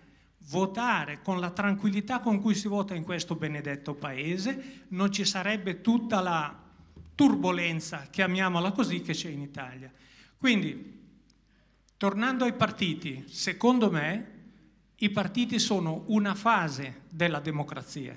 votare con la tranquillità con cui si vota in questo benedetto paese, non ci sarebbe tutta la turbolenza, chiamiamola così, che c'è in Italia. Quindi, tornando ai partiti, secondo me i partiti sono una fase della democrazia.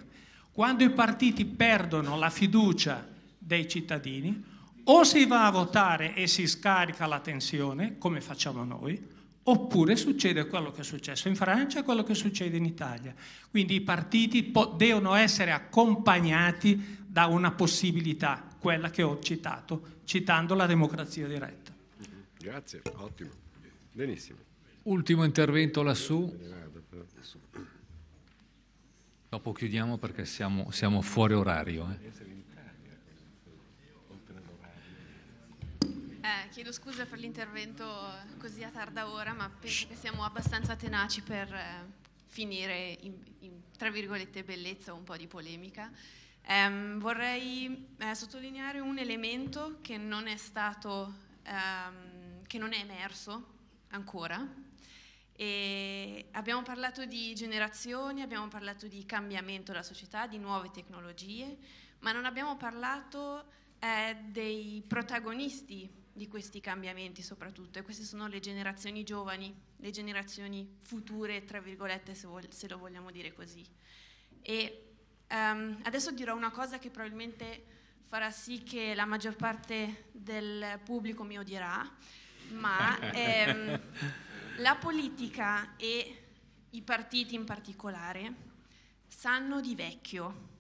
Quando i partiti perdono la fiducia dei cittadini, o si va a votare e si scarica la tensione, come facciamo noi, Oppure succede quello che è successo in Francia e quello che succede in Italia. Quindi i partiti po- devono essere accompagnati da una possibilità, quella che ho citato, citando la democrazia diretta. Mm-hmm. Grazie, ottimo. Benissimo. Ultimo intervento lassù. Dopo chiudiamo perché siamo, siamo fuori orario. Eh. Eh, chiedo scusa per l'intervento così a tarda ora, ma penso che siamo abbastanza tenaci per eh, finire in, in, tra virgolette, bellezza o un po' di polemica. Um, vorrei eh, sottolineare un elemento che non è stato, um, che non è emerso ancora. E abbiamo parlato di generazioni, abbiamo parlato di cambiamento della società, di nuove tecnologie, ma non abbiamo parlato eh, dei protagonisti di questi cambiamenti soprattutto e queste sono le generazioni giovani, le generazioni future, tra virgolette se, se lo vogliamo dire così. E um, adesso dirò una cosa che probabilmente farà sì che la maggior parte del pubblico mi odierà, ma ehm, la politica e i partiti in particolare sanno di vecchio.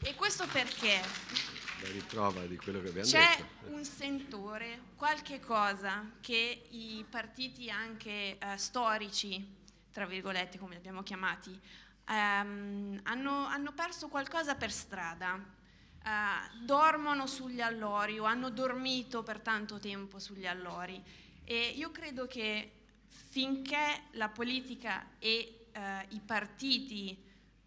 E questo perché? La riprova di quello che abbiamo C'è detto. C'è un sentore, qualche cosa che i partiti anche eh, storici, tra virgolette come li abbiamo chiamati, ehm, hanno, hanno perso qualcosa per strada. Uh, dormono sugli allori o hanno dormito per tanto tempo sugli allori e io credo che finché la politica e uh, i partiti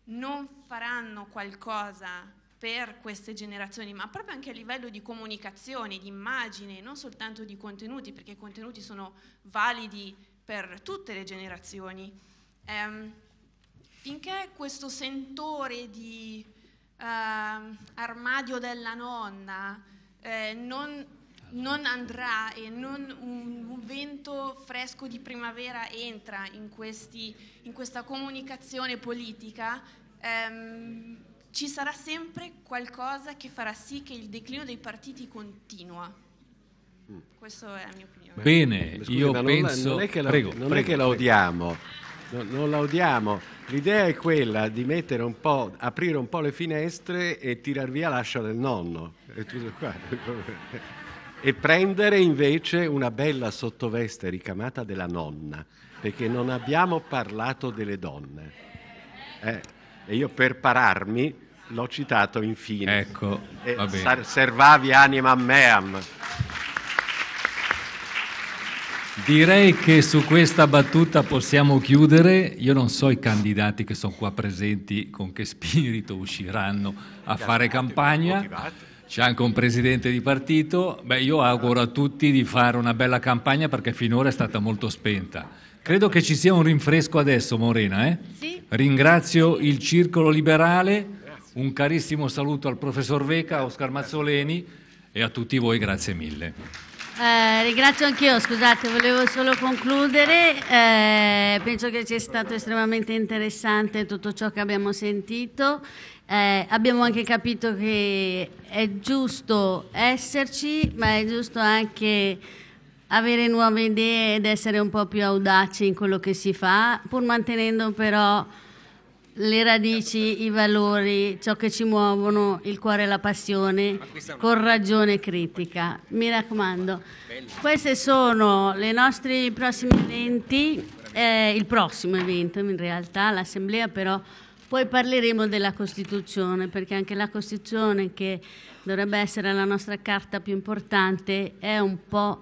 non faranno qualcosa per queste generazioni, ma proprio anche a livello di comunicazione, di immagine, non soltanto di contenuti, perché i contenuti sono validi per tutte le generazioni. Um, finché questo sentore di uh, armadio della nonna eh, non, non, andrà e non un, un, vento fresco di primavera entra in, questi, in questa comunicazione politica, um, ci sarà sempre qualcosa che farà sì che il declino dei partiti continua. Mm. Questa è la mia opinione. Bene, Scusi, io non penso... La, non, è che la, prego, non prego, è che la odiamo, no, non la odiamo. L'idea è quella di mettere un po', aprire un po' le finestre e tirar via l'ascia del nonno. E, e prendere invece una bella sottoveste ricamata della nonna, perché non abbiamo parlato delle donne. Eh. E io per pararmi l'ho citato infine. Ecco, e va bene. Servavi anima meam. Direi che su questa battuta possiamo chiudere. Io non so i candidati che sono qua presenti con che spirito usciranno a fare campagna. C'è anche un presidente di partito. Beh, io auguro a tutti di fare una bella campagna perché finora è stata molto spenta Credo che ci sia un rinfresco adesso, Morena. Eh? Sì. Ringrazio il Circolo Liberale, grazie. un carissimo saluto al professor Veca, a Oscar Mazzoleni e a tutti voi, grazie mille. Eh, ringrazio anch'io, scusate, volevo solo concludere. Eh, penso che sia stato estremamente interessante tutto ciò che abbiamo sentito. Eh, abbiamo anche capito che è giusto esserci, ma è giusto anche avere nuove idee ed essere un po' più audaci in quello che si fa, pur mantenendo però le radici, i valori, ciò che ci muovono, il cuore e la passione, con ragione critica. Mi raccomando. Questi sono i nostri prossimi eventi, eh, il prossimo evento in realtà, l'assemblea però, poi parleremo della Costituzione, perché anche la Costituzione, che dovrebbe essere la nostra carta più importante, è un po'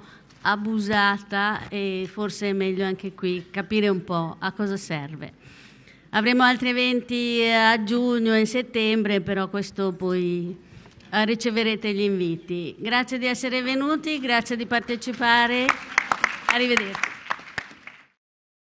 abusata e forse è meglio anche qui capire un po' a cosa serve. Avremo altri eventi a giugno e settembre, però questo poi eh, riceverete gli inviti. Grazie di essere venuti, grazie di partecipare, arrivederci.